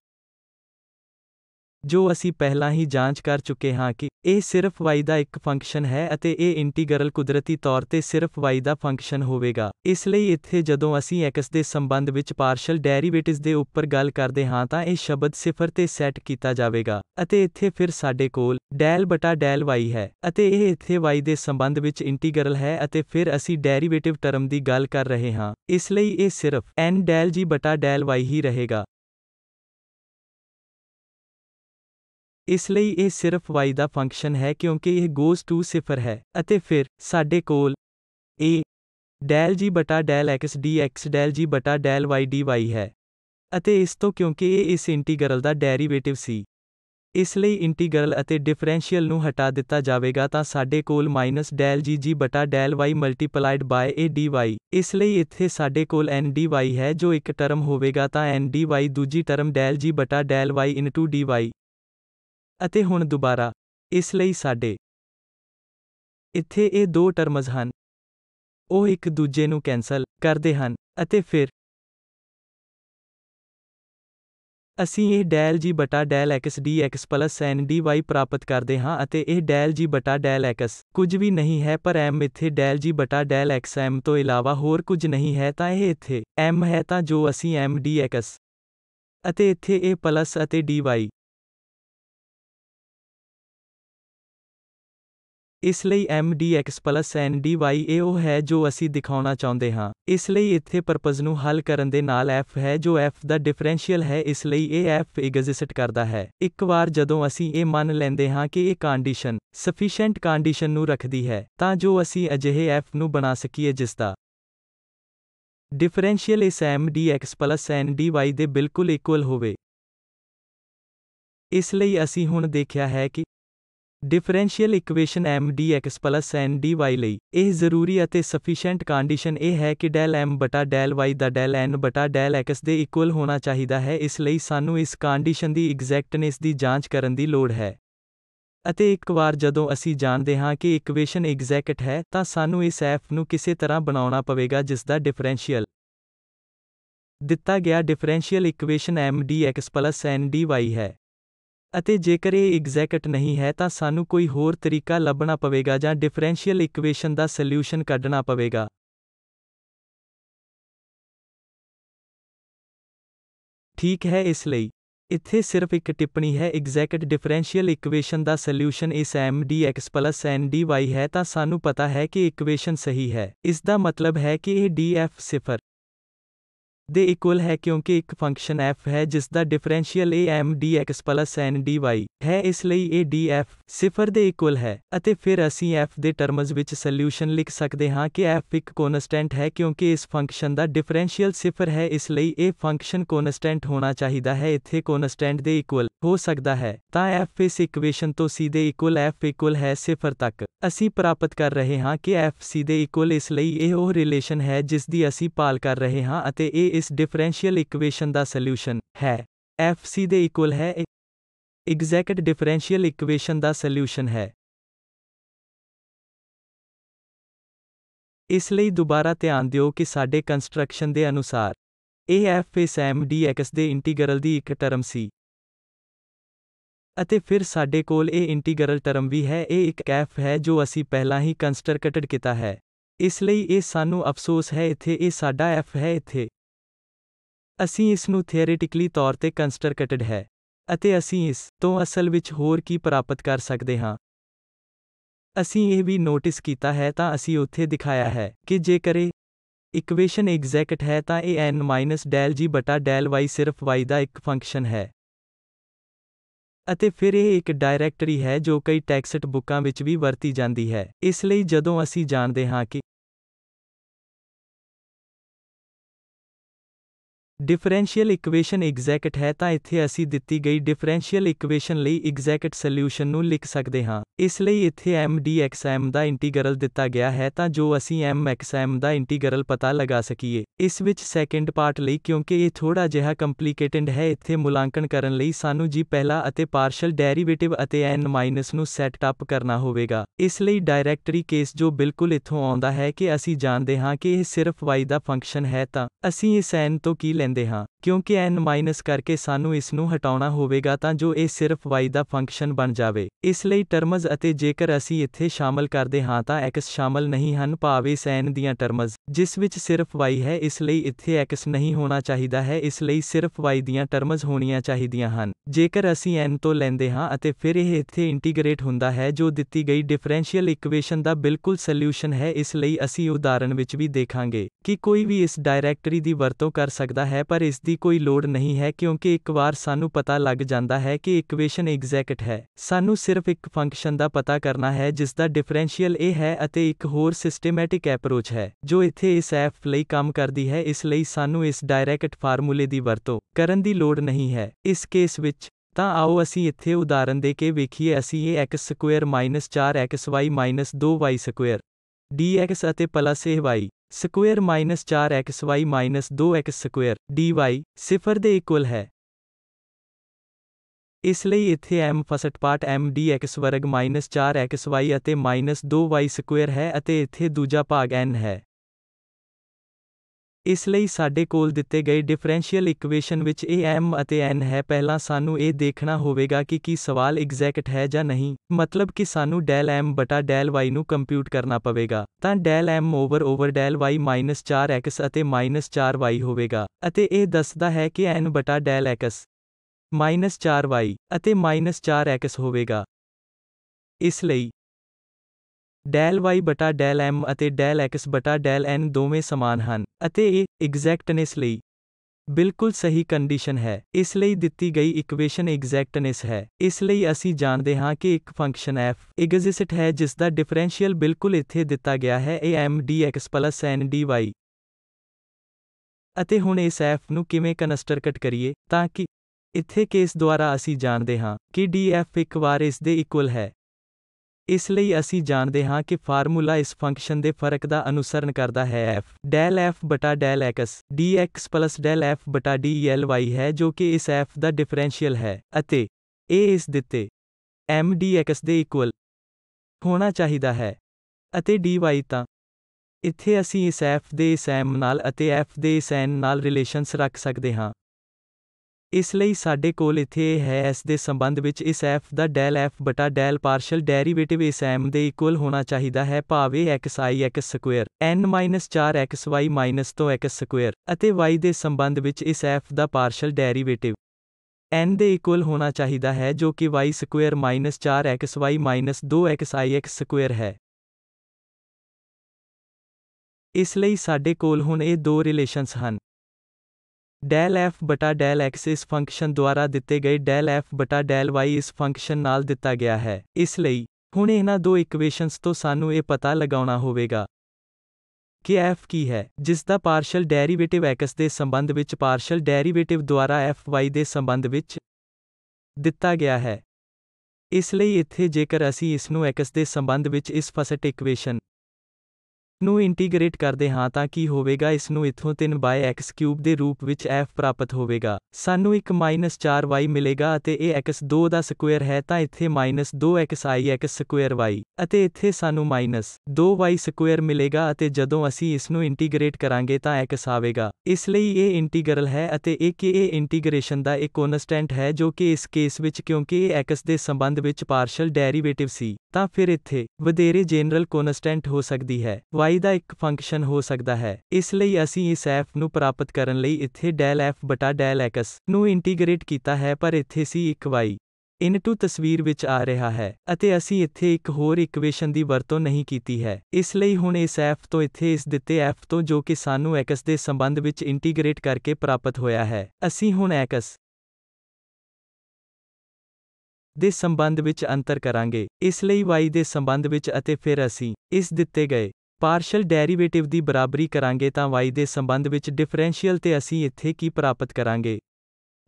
Speaker 1: ਜੋ ਅਸੀਂ ਪਹਿਲਾਂ ਹੀ ਜਾਂਚ ਕਰ ਚੁੱਕੇ ਹਾਂ ਕਿ ਇਹ ਸਿਰਫ y ਦਾ
Speaker 2: ਇੱਕ ਫੰਕਸ਼ਨ ਹੈ ਅਤੇ ਇਹ ਇੰਟੀਗਰਲ ਕੁਦਰਤੀ ਤੌਰ ਤੇ ਸਿਰਫ y ਦਾ ਫੰਕਸ਼ਨ ਹੋਵੇਗਾ ਇਸ ਲਈ ਇੱਥੇ ਜਦੋਂ ਅਸੀਂ x ਦੇ ਸੰਬੰਧ ਵਿੱਚ ਪਾਰਸ਼ਲ ਡੈਰੀਵੇਟਿਵਸ ਦੇ ਉੱਪਰ ਗੱਲ ਕਰਦੇ ਹਾਂ ਤਾਂ ਇਹ ਸ਼ਬਦ ਸਿਫਰ ਤੇ ਸੈੱਟ ਕੀਤਾ ਜਾਵੇਗਾ ਅਤੇ ਇੱਥੇ ਫਿਰ ਸਾਡੇ ਕੋਲ ਡੈਲ ਬਟਾ ਡੈਲ y ਹੈ ਅਤੇ ਇਹ ਇੱਥੇ y ਦੇ ਸੰਬੰਧ ਵਿੱਚ ਇੰਟੀਗਰਲ ਹੈ ਅਤੇ ਫਿਰ ਅਸੀਂ ਡੈਰੀਵੇਟਿਵ ਟਰਮ ਦੀ ਗੱਲ ਕਰ ਰਹੇ
Speaker 1: ਹਾਂ ਇਸ ਲਈ ਇਹ ਸਿਰਫ n ਡੈਲ g ਬਟਾ ਡੈਲ y ਹੀ ਰਹੇਗਾ ਇਸ ਲਈ ਇਹ ਸਿਰਫ y ਦਾ ਫੰਕਸ਼ਨ ਹੈ ਕਿਉਂਕਿ ਇਹ ਗੋਸ ਟੂ ਸਿਫਰ ਹੈ ਅਤੇ ਫਿਰ ਸਾਡੇ ਕੋਲ a ਡੈਲ g ਬਟਾ del
Speaker 2: x dx del g ਬਟਾ ਡੈਲ y dy ਹੈ ਅਤੇ ਇਸ ਤੋਂ ਕਿਉਂਕਿ ਇਹ ਇਸ ਇੰਟੀਗਰਲ ਦਾ ਡੈਰੀਵੇਟਿਵ ਸੀ ਇਸ ਲਈ ਇੰਟੀਗਰਲ ਅਤੇ ਡਿਫਰੈਂਸ਼ੀਅਲ ਨੂੰ ਹਟਾ ਦਿੱਤਾ ਜਾਵੇਗਾ ਤਾਂ ਸਾਡੇ ਕੋਲ ਮਾਈਨਸ ਡੈਲ ਜੀ ਜੀ ਬਟਾ del y multiplied by a dy ਇਸ ਲਈ ਇੱਥੇ ਸਾਡੇ ਕੋਲ n dy ਹੈ ਜੋ ਇੱਕ ਟਰਮ ਹੋਵੇਗਾ ਤਾਂ n dy ਦੂਜੀ ਟਰਮ ਡੈਲ ਜੀ ਬਟਾ
Speaker 1: ਡੈਲ y ਇਨਟੂ dy ਅਤੇ ਹੁਣ ਦੁਬਾਰਾ ਇਸ ਲਈ ਸਾਡੇ ਇੱਥੇ ਇਹ ਦੋ ਟਰਮਜ਼ ਹਨ ਉਹ ਇੱਕ ਦੂਜੇ ਨੂੰ ਕੈਨਸਲ ਕਰਦੇ ਹਨ ਅਤੇ ਫਿਰ ਅਸੀਂ ਇਹ ਡੈਲ ਜੀ ਬਟਾ del X D X plus N D Y ਪ੍ਰਾਪਤ ਕਰਦੇ ਹਾਂ ਅਤੇ ਇਹ ਡੈਲ ਜੀ ਬਟਾ
Speaker 2: ਡੈਲ ਐਕਸ ਕੁਝ ਵੀ ਨਹੀਂ ਹੈ ਪਰ ਐਮ ਇੱਥੇ ਡੈਲ ਜੀ ਬਟਾ ਡੈਲ ਐਕਸ ਐਮ ਤੋਂ ਇਲਾਵਾ ਹੋਰ ਕੁਝ ਨਹੀਂ
Speaker 1: ਹੈ ਤਾਂ ਇਹ ਇੱਥੇ ਐਮ ਹੈ ਤਾਂ ਜੋ ਅਸੀਂ ਐਮ ਡੀ ਐਕਸ ਅਤੇ ਇੱਥੇ ਇਹ ਪਲੱਸ ਅਤੇ ਡੀ ਵਾਈ ਇਸ ਲਈ MDX+NDY ਇਹ ਉਹ ਹੈ ਜੋ ਅਸੀਂ ਦਿਖਾਉਣਾ ਚਾਹੁੰਦੇ ਹਾਂ ਇਸ
Speaker 2: ਲਈ ਇੱਥੇ ਪਰਪਸ ਨੂੰ ਹੱਲ ਕਰਨ ਦੇ ਨਾਲ f ਹੈ ਜੋ f ਦਾ ਡਿਫਰੈਂਸ਼ੀਅਲ ਹੈ ਇਸ ਲਈ ਇਹ f ਐਗਜ਼ਿਸਟ ਕਰਦਾ ਹੈ ਇੱਕ ਵਾਰ ਜਦੋਂ ਅਸੀਂ ਇਹ ਮੰਨ ਲੈਂਦੇ ਹਾਂ ਕਿ ਇਹ ਕੰਡੀਸ਼ਨ ਸਫੀਸ਼ੀਐਂਟ ਕੰਡੀਸ਼ਨ ਨੂੰ ਰੱਖਦੀ ਹੈ ਤਾਂ ਜੋ ਅਸੀਂ ਅਜਿਹੇ f ਨੂੰ ਬਣਾ ਸਕੀਏ ਜਿਸ ਦਾ ਡਿਫਰੈਂਸ਼ੀਅਲ ਇਸ ਵਾਈ ਦੇ ਬਿਲਕੁਲ ਇਕੁਅਲ ਹੋਵੇ ਇਸ ਲਈ ਅਸੀਂ ਹੁਣ ਦੇਖਿਆ ਹੈ ਕਿ differential equation m dx n dy ਲਈ ਇਹ ਜ਼ਰੂਰੀ ਅਤੇ ਸਫੀਸ਼ੀਐਂਟ ਕੰਡੀਸ਼ਨ ਇਹ ਹੈ ਕਿ ਡੈਲ m ਬਟਾ ਡੈਲ y ਦਾ ਡੈਲ n ਬਟਾ ਡੈਲ x ਦੇ ਇਕੁਅਲ ਹੋਣਾ ਚਾਹੀਦਾ ਹੈ ਇਸ ਲਈ ਸਾਨੂੰ ਇਸ ਕੰਡੀਸ਼ਨ ਦੀ ਐਗਜ਼ੈਕਟਨੈਸ ਦੀ ਜਾਂਚ ਕਰਨ ਦੀ ਲੋੜ ਹੈ ਅਤੇ ਇੱਕ ਵਾਰ ਜਦੋਂ ਅਸੀਂ ਜਾਣਦੇ ਹਾਂ ਕਿ ਇਕੁਏਸ਼ਨ ਐਗਜ਼ੈਕਟ ਹੈ ਤਾਂ ਸਾਨੂੰ ਇਸ f ਨੂੰ ਕਿਸੇ ਤਰ੍ਹਾਂ ਬਣਾਉਣਾ ਪਵੇਗਾ ਜਿਸ ਦਾ ਡਿਫਰੈਂਸ਼ੀਅਲ ਦਿੱਤਾ ਗਿਆ differential equation m dx n dy ਹੈ ਅਤੇ ਜੇਕਰ ਇਹ ਐਗਜ਼ੈਕਟ ਨਹੀਂ ਹੈ ਤਾਂ ਸਾਨੂੰ ਕੋਈ ਹੋਰ ਤਰੀਕਾ ਲੱਭਣਾ
Speaker 1: ਪਵੇਗਾ ਜਾਂ ਡਿਫਰੈਂਸ਼ੀਅਲ ਇਕੁਏਸ਼ਨ ਦਾ ਸੋਲੂਸ਼ਨ ਕੱਢਣਾ ਪਵੇਗਾ ਠੀਕ ਹੈ ਇਸ ਲਈ ਇੱਥੇ ਸਿਰਫ ਇੱਕ ਟਿੱਪਣੀ ਹੈ ਐਗਜ਼ੈਕਟ ਡਿਫਰੈਂਸ਼ੀਅਲ ਇਕੁਏਸ਼ਨ ਦਾ ਸੋਲੂਸ਼ਨ ਇਸ mdx
Speaker 2: ndy ਹੈ ਤਾਂ ਸਾਨੂੰ ਪਤਾ ਹੈ ਕਿ ਇਕੁਏਸ਼ਨ ਸਹੀ ਹੈ ਇਸ ਦਾ ਮਤਲਬ ਹੈ ਕਿ ਇਹ df ਸਿਫਰ ਦੇ ਇਕੁਅਲ ਹੈ ਕਿਉਂਕਿ ਇੱਕ ਫੰਕਸ਼ਨ f ਹੈ ਜਿਸ ਦਾ differential a am dx n dy ਹੈ ਇਸ ਲਈ ਇਹ df ਸਿਫਰ ਦੇ ਇਕੁਅਲ ਹੈ ਅਤੇ ਫਿਰ ਅਸੀਂ f ਦੇ ਟਰਮਸ ਵਿੱਚ ਸੋਲੂਸ਼ਨ ਲਿਖ ਸਕਦੇ ਹਾਂ ਕਿ f ਇੱਕ ਕਨਸਟੈਂਟ ਹੈ ਕਿਉਂਕਿ ਇਸ ਫੰਕਸ਼ਨ ਦਾ ਡਿਫਰੈਂਸ਼ੀਅਲ ਸਿਫਰ ਹੈ ਇਸ ਲਈ ਇਹ ਫੰਕਸ਼ਨ ਕਨਸਟੈਂਟ ਹੋਣਾ ਚਾਹੀਦਾ ਹੈ ਇੱਥੇ ਕਨਸਟੈਂਟ ਦੇ ਇਕੁਅਲ ਹੋ ਸਕਦਾ ਹੈ ਤਾਂ f ਇਸ ਇਕੁਏਸ਼ਨ ਤੋਂ ਸਿੱਧੇ ਇਕੁਅਲ f ਇਕੁਅਲ ਹੈ ਸਿਫਰ ਤੱਕ ਅਸੀਂ ਪ੍ਰਾਪਤ ਕਰ ਰਹੇ ਹਾਂ ਕਿ f ਸਿੱਧੇ ਇਕੁਅਲ ਇਸ ਲਈ ਇਹ ਉਹ ਰਿਲੇਸ਼ਨ ਹੈ ਜਿਸ ਦੀ ਅਸੀਂ ਪਾਲ ਕਰ ਰਹੇ ਹਾਂ ਅਤੇ ਇਹ ਇਸ ਡਿਫਰੈਂਸ਼ੀਅਲ ਇਕੁਏਸ਼ਨ ਦਾ ਸੋਲੂਸ਼ਨ ਹੈ ਐਫ ਸੀ ਦੇ
Speaker 1: ਇਕੁਅਲ ਹੈ ਐਗਜ਼ੈਕਟ ਡਿਫਰੈਂਸ਼ੀਅਲ ਇਕੁਏਸ਼ਨ ਦਾ ਸੋਲੂਸ਼ਨ ਹੈ ਇਸ ਲਈ ਦੁਬਾਰਾ ਧਿਆਨ ਦਿਓ ਕਿ ਸਾਡੇ ਕੰਸਟਰਕਸ਼ਨ ਦੇ ਅਨੁਸਾਰ ਇਹ ਐਫ ਇਸ ਐਮ ਡੀ ਐਕਸ ਦੇ ਇੰਟੀਗਰਲ ਦੀ ਇੱਕ ਟਰਮ ਸੀ
Speaker 2: ਅਤੇ ਫਿਰ ਸਾਡੇ ਕੋਲ ਇਹ ਇੰਟੀਗਰਲ ਟਰਮ ਵੀ ਹੈ ਇਹ ਇੱਕ ਐਫ ਹੈ ਜੋ ਅਸੀਂ ਪਹਿਲਾਂ ਹੀ ਕੰਸਟਰਕਟਡ ਕੀਤਾ ਹੈ ਇਸ ਲਈ ਇਹ ਸਾਨੂੰ ਅਫਸੋਸ ਹੈ ਇੱਥੇ ਇਹ ਸਾਡਾ ਐਫ ਹੈ ਇੱਥੇ ਅਸੀਂ ਇਸ ਨੂੰ ਥਿਓਰੀਟਿਕਲੀ ਤੌਰ ਤੇ ਕੰਸਟਰਕਟਡ ਹੈ ਅਤੇ ਅਸੀਂ ਇਸ ਤੋਂ ਅਸਲ ਵਿੱਚ ਹੋਰ ਕੀ ਪ੍ਰਾਪਤ ਕਰ ਸਕਦੇ ਹਾਂ ਅਸੀਂ ਇਹ ਵੀ ਨੋਟਿਸ ਕੀਤਾ ਹੈ ਤਾਂ ਅਸੀਂ ਉੱਥੇ ਦਿਖਾਇਆ ਹੈ ਕਿ ਜੇਕਰ ਇਹ ਇਕੁਏਸ਼ਨ ਐਗਜ਼ੈਕਟ ਹੈ ਤਾਂ ਇਹ n ਡੈਲ g ਬਟਾ ਡੈਲ y ਸਿਰਫ y ਦਾ ਇੱਕ ਫੰਕਸ਼ਨ ਹੈ
Speaker 1: ਅਤੇ ਫਿਰ ਇਹ ਇੱਕ ਡਾਇਰੈਕਟਰੀ ਹੈ ਜੋ ਕਈ ਟੈਕਸਟ ਬੁੱਕਾਂ ਵਿੱਚ ਵੀ ਵਰਤੀ ਜਾਂਦੀ ਹੈ ਇਸ ਲਈ ਜਦੋਂ ਅਸੀਂ ਜਾਣਦੇ ਹਾਂ ਕਿ ਡਿਫਰੈਂਸ਼ੀਅਲ ਇਕੁਏਸ਼ਨ ਐਗਜ਼ੈਕਟ ਹੈ ਤਾਂ ਇੱਥੇ ਅਸੀਂ ਦਿੱਤੀ
Speaker 2: ਗਈ ਡਿਫਰੈਂਸ਼ੀਅਲ ਇਕੁਏਸ਼ਨ ਲਈ ਐਗਜ਼ੈਕਟ ਸੋਲੂਸ਼ਨ ਨੂੰ ਲਿਖ ਸਕਦੇ ਹਾਂ ਇਸ ਲਈ ਇੱਥੇ m m ਦਾ ਇੰਟੀਗਰਲ ਦਿੱਤਾ ਗਿਆ ਹੈ ਤਾਂ ਜੋ ਅਸੀਂ m m ਦਾ ਇੰਟੀਗਰਲ ਪਤਾ ਲਗਾ ਸਕੀਏ ਇਸ ਵਿੱਚ ਸੈਕੰਡ ਪਾਰਟ ਲਈ ਕਿਉਂਕਿ ਇਹ ਥੋੜਾ ਜਿਹਾ ਕੰਪਲਿਕੇਟਡ ਹੈ ਇੱਥੇ ਮੁਲਾਂਕਣ ਕਰਨ ਲਈ ਸਾਨੂੰ ਜੀ ਪਹਿਲਾ ਅਤੇ ਪਾਰਸ਼ਲ ਡੈਰੀਵੇਟਿਵ ਅਤੇ n ਮਾਈਨਸ ਨੂੰ ਸੈਟ ਅਪ ਕਰਨਾ ਹੋਵੇਗਾ ਇਸ ਲਈ ਡਾਇਰੈਕਟਰੀ ਕੇਸ ਜੋ ਬਿਲਕੁਲ ਇੱਥੋਂ ਆਉਂਦਾ ਹੈ ਕਿ ਅਸੀਂ ਜਾਣਦੇ ਹਾਂ ਕਿ ਇਹ ਸਿਰਫ y ਦਾ ਫੰਕਸ਼ਨ ਹੈ ਤਾਂ ਅਸੀਂ ਇਸ n ਤੋਂ ਕੀ ਲੈ ਲੈਂਦੇ ਹਾਂ ਕਿਉਂਕਿ n- ਮਾਈਨਸ ਕਰਕੇ ਸਾਨੂੰ ਇਸ ਨੂੰ ਹਟਾਉਣਾ ਹੋਵੇਗਾ ਤਾਂ ਜੋ ਇਹ ਸਿਰਫ y ਦਾ ਫੰਕਸ਼ਨ ਬਣ ਜਾਵੇ ਇਸ ਲਈ ਟਰਮਸ ਅਤੇ ਜੇਕਰ ਅਸੀਂ ਇੱਥੇ ਸ਼ਾਮਲ ਕਰਦੇ ਹਾਂ ਤਾਂ x ਸ਼ਾਮਲ ਨਹੀਂ ਹਨ ਭਾਵੇਂ sin ਦੀਆਂ ਟਰਮਸ ਜਿਸ ਵਿੱਚ ਸਿਰਫ y ਹੈ ਇਸ ਲਈ ਇੱਥੇ x ਨਹੀਂ ਹੋਣਾ ਚਾਹੀਦਾ ਹੈ ਇਸ ਲਈ ਸਿਰਫ y ਦੀਆਂ ਟਰਮਸ ਹੋਣੀਆਂ ਚਾਹੀਦੀਆਂ ਹਨ ਜੇਕਰ ਅਸੀਂ n ਤੋਂ ਲੈਂਦੇ ਹਾਂ ਅਤੇ ਫਿਰ ਇਹ ਇੱਥੇ ਇੰਟੀਗ੍ਰੇਟ ਹੁੰਦਾ ਹੈ ਜੋ ਦਿੱਤੀ ਗਈ ਡਿਫਰੈਂਸ਼ੀਅਲ ਇਕੁਏਸ਼ਨ ਦਾ ਬਿਲਕੁਲ ਸੋਲੂਸ਼ਨ ਹੈ ਇਸ ਲਈ ਅਸੀਂ ਉਦਾਹਰਨ ਵਿੱਚ ਵੀ ਦੇਖਾਂਗੇ ਕਿ ਕੋਈ ਵੀ ਇਸ ਡਾਇਰੈਕਟਰੀ ਦੀ ਵਰਤੋਂ ਕਰ ਸਕਦਾ ਹੈ ਪਰ ਇਸ ਦੀ ਕੋਈ ਲੋੜ ਨਹੀਂ ਹੈ ਕਿਉਂਕਿ ਇੱਕ ਵਾਰ ਸਾਨੂੰ ਪਤਾ ਲੱਗ ਜਾਂਦਾ ਹੈ ਕਿ ਇਕੁਏਸ਼ਨ ਐਗਜ਼ੈਕਟ ਹੈ ਸਾਨੂੰ ਸਿਰਫ ਇੱਕ ਫੰਕਸ਼ਨ ਦਾ ਪਤਾ ਕਰਨਾ ਹੈ ਜਿਸ ਦਾ ਡਿਫਰੈਂਸ਼ੀਅਲ ਇਹ ਹੈ ਅਤੇ ਇੱਕ ਹੋਰ ਸਿਸਟਮੈਟਿਕ ਅਪਰੋਚ ਹੈ ਜੋ ਇੱਥੇ ਇਸ ਐਫ ਲਈ ਕੰਮ ਕਰਦੀ ਹੈ ਇਸ ਲਈ ਸਾਨੂੰ ਇਸ ਡਾਇਰੈਕਟ ਫਾਰਮੂਲੇ ਦੀ ਵਰਤੋਂ ਕਰਨ ਦੀ ਲੋੜ ਨਹੀਂ ਹੈ ਇਸ ਕੇਸ ਵਿੱਚ ਤਾਂ ਆਓ ਅਸੀਂ ਇੱਥੇ ਉਦਾਹਰਨ ਦੇ ਕੇ ਵੇਖੀਏ ਅਸੀਂ ਇਹ ਸਕੁਅਰ 4xy 2y2 dx ਅਤੇ ਪਲੱਸ ਇਹ y square 4xy 2x2 dy 0 ਦੇ ਇਕੁਅਲ ਹੈ ਇਸ ਲਈ ਇੱਥੇ m first part m dx ਵਰਗ 4xy ਅਤੇ 2y ਸਕੁਅਰ ਹੈ ਅਤੇ ਇੱਥੇ ਦੂਜਾ ਭਾਗ n ਹੈ ਇਸ ਲਈ ਸਾਡੇ ਕੋਲ ਦਿੱਤੇ ਗਏ ਡਿਫਰੈਂਸ਼ੀਅਲ ਇਕੁਏਸ਼ਨ ਵਿੱਚ ਇਹ m ਅਤੇ n ਹੈ ਪਹਿਲਾਂ ਸਾਨੂੰ ਇਹ ਦੇਖਣਾ ਹੋਵੇਗਾ ਕਿ ਕੀ ਸਵਾਲ ਐਗਜ਼ੈਕਟ ਹੈ ਜਾਂ ਨਹੀਂ ਮਤਲਬ ਕਿ ਸਾਨੂੰ ਡੈਲ m ਬਟਾ ਡੈਲ y ਨੂੰ ਕੰਪਿਊਟ ਕਰਨਾ ਪਵੇਗਾ ਤਾਂ del m over over del y 4x ਅਤੇ 4y ਹੋਵੇਗਾ ਅਤੇ ਇਹ ਦੱਸਦਾ ਹੈ ਕਿ n ਬਟਾ ਡੈਲ x 4y ਅਤੇ 4x ਹੋਵੇਗਾ ਇਸ ਲਈ ਡੈਲ y ਬਟਾ ਡੈਲ m ਅਤੇ ਡੈਲ x ਬਟਾ ਡੈਲ n ਦੋਵੇਂ ਸਮਾਨ ਹਨ ਅਤੇ ਇਹ ਐਗਜ਼ੈਕਟਨੈਸ ਲਈ ਬਿਲਕੁਲ ਸਹੀ ਕੰਡੀਸ਼ਨ ਹੈ ਇਸ ਲਈ ਦਿੱਤੀ ਗਈ ਇਕੁਏਸ਼ਨ ਐਗਜ਼ੈਕਟਨੈਸ ਹੈ ਇਸ ਲਈ ਅਸੀਂ ਜਾਣਦੇ ਹਾਂ ਕਿ ਇੱਕ ਫੰਕਸ਼ਨ f ਐਗਜ਼ਿਸਟ ਹੈ ਜਿਸ ਦਾ ਡਿਫਰੈਂਸ਼ੀਅਲ ਬਿਲਕੁਲ ਇੱਥੇ ਦਿੱਤਾ ਗਿਆ ਹੈ ਇਹ m dx n dy ਅਤੇ ਹੁਣ ਇਸ f ਨੂੰ ਕਿਵੇਂ ਕਨਸਟਰ ਕਟ ਕਰੀਏ ਤਾਂ ਕਿ ਇੱਥੇ ਕੇਸ ਦੁਆਰਾ ਅਸੀਂ ਜਾਣਦੇ ਹਾਂ ਕਿ df ਇੱਕ ਵਾਰ ਇਸ ਦੇ ਇਕੁਅਲ ਹੈ ਇਸ ਲਈ ਅਸੀਂ ਜਾਣਦੇ ਹਾਂ ਕਿ ਫਾਰਮੂਲਾ ਇਸ ਫੰਕਸ਼ਨ ਦੇ ਫਰਕ ਦਾ ਅਨੁਸਰਣ ਕਰਦਾ ਹੈ f ਡੈਲ f ਬਟਾ del x dx del f ਬਟਾ dy e ਹੈ ਜੋ ਕਿ ਇਸ f ਦਾ ਡਿਫਰੈਂਸ਼ੀਅਲ ਹੈ ਅਤੇ ਇਹ ਇਸ ਦਿੱਤੇ m dx ਦੇ ਇਕੁਅਲ ਹੋਣਾ ਚਾਹੀਦਾ ਹੈ ਅਤੇ dy ਤਾਂ ਇੱਥੇ ਅਸੀਂ ਇਸ f ਦੇ ਇਸ m ਨਾਲ ਅਤੇ f ਦੇ ਇਸ n ਨਾਲ ਰਿਲੇਸ਼ਨਸ ਰੱਖ ਸਕਦੇ ਹਾਂ ਇਸ ਲਈ ਸਾਡੇ ਕੋਲ ਇੱਥੇ ਇਹ ਹੈ ਇਸ ਦੇ ਸੰਬੰਧ ਵਿੱਚ ਇਸ f ਦਾ ਡੈਲ f ਬਟਾ ਡੈਲ ਪਾਰਸ਼ਲ ਡੈਰੀਵੇਟਿਵ ਇਸ m ਦੇ ਇਕੁਅਲ ਹੋਣਾ ਚਾਹੀਦਾ ਹੈ ਭਾਵੇਂ x i x square n 4 x y ਤੋਂ x ਸਕੁਅਰ ਅਤੇ y ਦੇ ਸੰਬੰਧ ਵਿੱਚ ਇਸ f ਦਾ ਪਾਰਸ਼ਲ ਡੈਰੀਵੇਟਿਵ n ਦੇ ਇਕੁਅਲ ਹੋਣਾ ਚਾਹੀਦਾ ਹੈ ਜੋ ਕਿ y square 4 x y 2 x i x square
Speaker 1: ਹੈ ਇਸ ਲਈ ਸਾਡੇ ਕੋਲ ਹੁਣ ਇਹ ਦੋ ਰਿਲੇਸ਼ਨਸ ਹਨ ਡੈਲ f ਬਟਾ ਡੈਲ x ਇਸ ਫੰਕਸ਼ਨ ਦੁਆਰਾ ਦਿੱਤੇ ਗਏ
Speaker 2: ਡੈਲ f ਬਟਾ ਡੈਲ y ਇਸ ਫੰਕਸ਼ਨ ਨਾਲ ਦਿੱਤਾ ਗਿਆ ਹੈ ਇਸ ਲਈ ਹੁਣ ਇਹਨਾਂ ਦੋ ਇਕੁਏਸ਼ਨਸ ਤੋਂ ਸਾਨੂੰ ਇਹ ਪਤਾ ਲਗਾਉਣਾ ਹੋਵੇਗਾ ਕਿ f ਕੀ ਹੈ ਜਿਸ ਦਾ ਪਾਰਸ਼ਲ ਡੈਰੀਵੇਟਿਵ x ਦੇ ਸੰਬੰਧ ਵਿੱਚ ਪਾਰਸ਼ਲ ਡੈਰੀਵੇਟਿਵ ਦੁਆਰਾ fy ਦੇ ਸੰਬੰਧ ਵਿੱਚ ਦਿੱਤਾ ਗਿਆ ਹੈ ਇਸ ਲਈ ਇੱਥੇ ਜੇਕਰ ਅਸੀਂ ਇਸ ਨੂੰ x ਦੇ ਸੰਬੰਧ ਵਿੱਚ ਇਸ ਫਸਟ ਇਕੁਏਸ਼ਨ ਨੂੰ ਇੰਟੀਗ੍ਰੇਟ ਕਰਦੇ ਹਾਂ ਤਾਂ ਕੀ ਹੋਵੇਗਾ ਇਸ ਨੂੰ ਇਥੋਂ 3x³ ਦੇ ਰੂਪ ਵਿੱਚ f ਪ੍ਰਾਪਤ ਹੋਵੇਗਾ ਸਾਨੂੰ ਇੱਕ -4y ਮਿਲੇਗਾ ਅਤੇ ਇਹ x2 ਦਾ ਸਕੁਅਰ ਹੈ ਤਾਂ ਇੱਥੇ -2xix2y ਅਤੇ ਇੱਥੇ ਸਾਨੂੰ -2y² ਮਿਲੇਗਾ ਅਤੇ ਜਦੋਂ ਅਸੀਂ ਇਸ ਨੂੰ ਇੰਟੀਗ੍ਰੇਟ ਕਰਾਂਗੇ ਤਾਂ x ਆਵੇਗਾ ਇਸ ਲਈ ਇਹ ਇੰਟੀਗਰਲ ਹੈ ਅਤੇ ਇਹ ਕਿ ਇਹ ਇੰਟੀਗ੍ਰੇਸ਼ਨ ਦਾ ਇੱਕ ਕਨਸਟੈਂਟ ਹੈ ਜੋ ਕਿ ਇਸ ਕੇਸ ਵਿੱਚ ਕਿਉਂਕਿ ਇਹ x ਦੇ ਸੰਬੰਧ ਵਿੱਚ ਪਾਰਸ਼ਲ ਡੈਰੀਵੇਟਿਵ ਸੀ ਤਾਂ ਫਿਰ ਇੱਥੇ ਵਧੇਰੇ ਜਨਰਲ ਕਨਸਟੈਂਟ ਹੋ ਸਕਦੀ ਹੈ y ਦਾ ਇੱਕ ਫੰਕਸ਼ਨ ਹੋ ਸਕਦਾ ਹੈ ਇਸ ਲਈ ਅਸੀਂ ਇਸ f ਨੂੰ ਪ੍ਰਾਪਤ ਕਰਨ ਲਈ ਇੱਥੇ ਡੈਲ f ਡੈਲ x ਨੂੰ ਇੰਟੀਗ੍ਰੇਟ ਕੀਤਾ ਹੈ ਪਰ ਇੱਥੇ ਸੀ ਇੱਕ y ਇਨਟੂ ਤਸਵੀਰ ਵਿੱਚ ਆ ਰਿਹਾ ਹੈ ਅਤੇ ਅਸੀਂ ਇੱਥੇ ਇੱਕ ਹੋਰ ਇਕਵੇਸ਼ਨ ਦੀ ਵਰਤੋਂ ਨਹੀਂ ਕੀਤੀ ਹੈ ਇਸ ਲਈ ਹੁਣ ਇਸ f ਤੋਂ ਇੱਥੇ ਇਸ ਦਿੱਤੇ f ਤੋਂ ਜੋ ਕਿ ਸਾਨੂੰ x ਦੇ ਸੰਬੰਧ ਵਿੱਚ ਇੰਟੀਗ੍ਰੇਟ ਕਰਕੇ ਪ੍ਰਾਪਤ ਹੋਇਆ ਹੈ ਅਸੀਂ ਹੁਣ x ਦੇ ਸੰਬੰਧ ਵਿੱਚ ਅੰਤਰ ਕਰਾਂਗੇ ਇਸ ਲਈ y ਦੇ ਸੰਬੰਧ ਵਿੱਚ ਅਤੇ ਫਿਰ ਅਸੀਂ ਇਸ ਦਿੱਤੇ ਗਏ ਪਾਰਸ਼ਲ ਡੈਰੀਵੇਟਿਵ ਦੀ ਬਰਾਬਰੀ ਕਰਾਂਗੇ ਤਾਂ y ਦੇ ਸੰਬੰਧ ਵਿੱਚ ਡਿਫਰੈਂਸ਼ੀਅਲ ਤੇ ਅਸੀਂ ਇੱਥੇ ਕੀ ਪ੍ਰਾਪਤ ਕਰਾਂਗੇ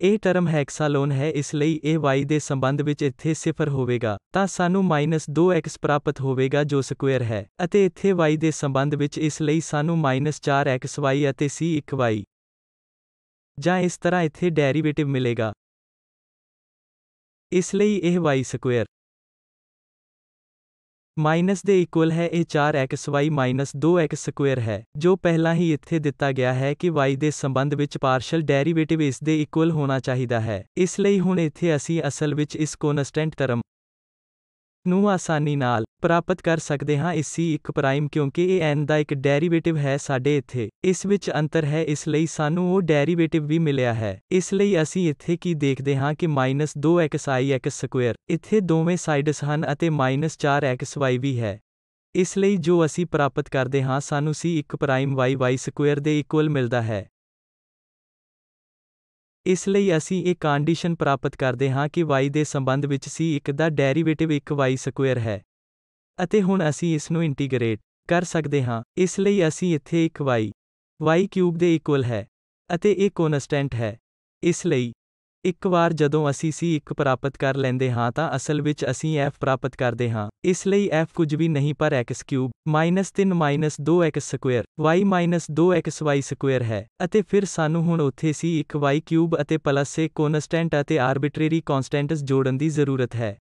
Speaker 2: ਇਹ ਟਰਮ ਹੈਕਸਾਲੋਨ ਹੈ ਇਸ ਲਈ ਇਹ y ਦੇ ਸੰਬੰਧ ਵਿੱਚ ਇੱਥੇ ਸਿਫਰ ਹੋਵੇਗਾ ਤਾਂ ਸਾਨੂੰ -2x ਪ੍ਰਾਪਤ ਹੋਵੇਗਾ ਜੋ ਸਕੁਅਰ ਹੈ ਅਤੇ ਇੱਥੇ y ਦੇ ਸੰਬੰਧ ਵਿੱਚ ਇਸ ਲਈ ਸਾਨੂੰ -4xy ਅਤੇ
Speaker 1: c1y ਜਾਂ ਇਸ ਤਰ੍ਹਾਂ ਇੱਥੇ ਡੈਰੀਵੇਟਿਵ ਮਿਲੇਗਾ ਇਸ ਲਈ ਇਹ y ਸਕੁਅਰ ਮਾਈਨਸ
Speaker 2: ਦੇ ਇਕੁਅਲ ਹੈ ਇਹ 4xy 2x2 ਹੈ ਜੋ ਪਹਿਲਾਂ ਹੀ ਇੱਥੇ ਦਿੱਤਾ ਗਿਆ ਹੈ ਕਿ y ਦੇ ਸੰਬੰਧ ਵਿੱਚ ਪਾਰਸ਼ਲ ਡੈਰੀਵੇਟਿਵ ਇਸ ਦੇ ਇਕੁਅਲ ਹੋਣਾ ਚਾਹੀਦਾ ਹੈ ਇਸ ਲਈ ਹੁਣ ਇੱਥੇ ਅਸੀਂ ਅਸਲ ਵਿੱਚ ਇਸ ਕੋਨਸਟੈਂਟ ਟਰਮ ਨੂੰ ਆਸਾਨੀ ਨਾਲ ਪ੍ਰਾਪਤ ਕਰ ਸਕਦੇ ਹਾਂ ਇਸੀ ਇੱਕ ਪ੍ਰਾਈਮ ਕਿਉਂਕਿ ਇਹ n ਦਾ ਇੱਕ ਡੈਰੀਵੇਟਿਵ ਹੈ ਸਾਡੇ ਇੱਥੇ ਇਸ ਵਿੱਚ ਅੰਤਰ ਹੈ ਇਸ ਲਈ ਸਾਨੂੰ ਉਹ ਡੈਰੀਵੇਟਿਵ ਵੀ ਮਿਲਿਆ ਹੈ ਇਸ ਲਈ ਅਸੀਂ ਇੱਥੇ ਕੀ ਦੇਖਦੇ ਹਾਂ ਕਿ -2xix2 ਇੱਥੇ ਦੋਵੇਂ ਸਾਈਡਸ ਹਨ ਅਤੇ -4xy ਵੀ ਹੈ ਇਸ ਲਈ ਜੋ ਅਸੀਂ ਪ੍ਰਾਪਤ ਕਰਦੇ ਹਾਂ ਸਾਨੂੰ C1 ਪ੍ਰਾਈਮ yy2 ਦੇ ਇਕੁਅਲ ਮਿਲਦਾ ਹੈ ਇਸ ਲਈ ਅਸੀਂ ਇਹ ਕੰਡੀਸ਼ਨ ਪ੍ਰਾਪਤ ਕਰਦੇ ਹਾਂ ਕਿ y ਦੇ ਸੰਬੰਧ ਵਿੱਚ c1 ਦਾ ਡੈਰੀਵੇਟਿਵ 1y2 ਹੈ ਅਤੇ ਹੁਣ ਅਸੀਂ ਇਸ ਨੂੰ ਇੰਟੀਗ੍ਰੇਟ ਕਰ ਸਕਦੇ ਹਾਂ ਇਸ ਲਈ ਅਸੀਂ ਇੱਥੇ 1y y3 ਦੇ ਇਕੁਅਲ ਹੈ ਅਤੇ ਇਹ ਕਨਸਟੈਂਟ ਹੈ ਇਸ ਲਈ ਇੱਕ ਵਾਰ ਜਦੋਂ ਅਸੀਂ ਸੀ ਇੱਕ ਪ੍ਰਾਪਤ ਕਰ ਲੈਂਦੇ ਹਾਂ ਤਾਂ ਅਸਲ ਵਿੱਚ ਅਸੀਂ F ਪ੍ਰਾਪਤ ਕਰਦੇ ਹਾਂ ਇਸ ਲਈ F ਕੁਝ ਵੀ ਨਹੀਂ ਪਰ x³ 3 -2x² y -2xy² ਹੈ ਅਤੇ ਫਿਰ ਸਾਨੂੰ ਹੁਣ ਉੱਥੇ ਸੀ ਇੱਕ y³ ਅਤੇ ਪਲੱਸ ਏ ਕੋਨਸਟੈਂਟ ਅਤੇ ਆਰਬਿਟਰੀ ਕਨਸਟੈਂਟਸ ਜੋੜਨ ਦੀ ਜ਼ਰੂਰਤ ਹੈ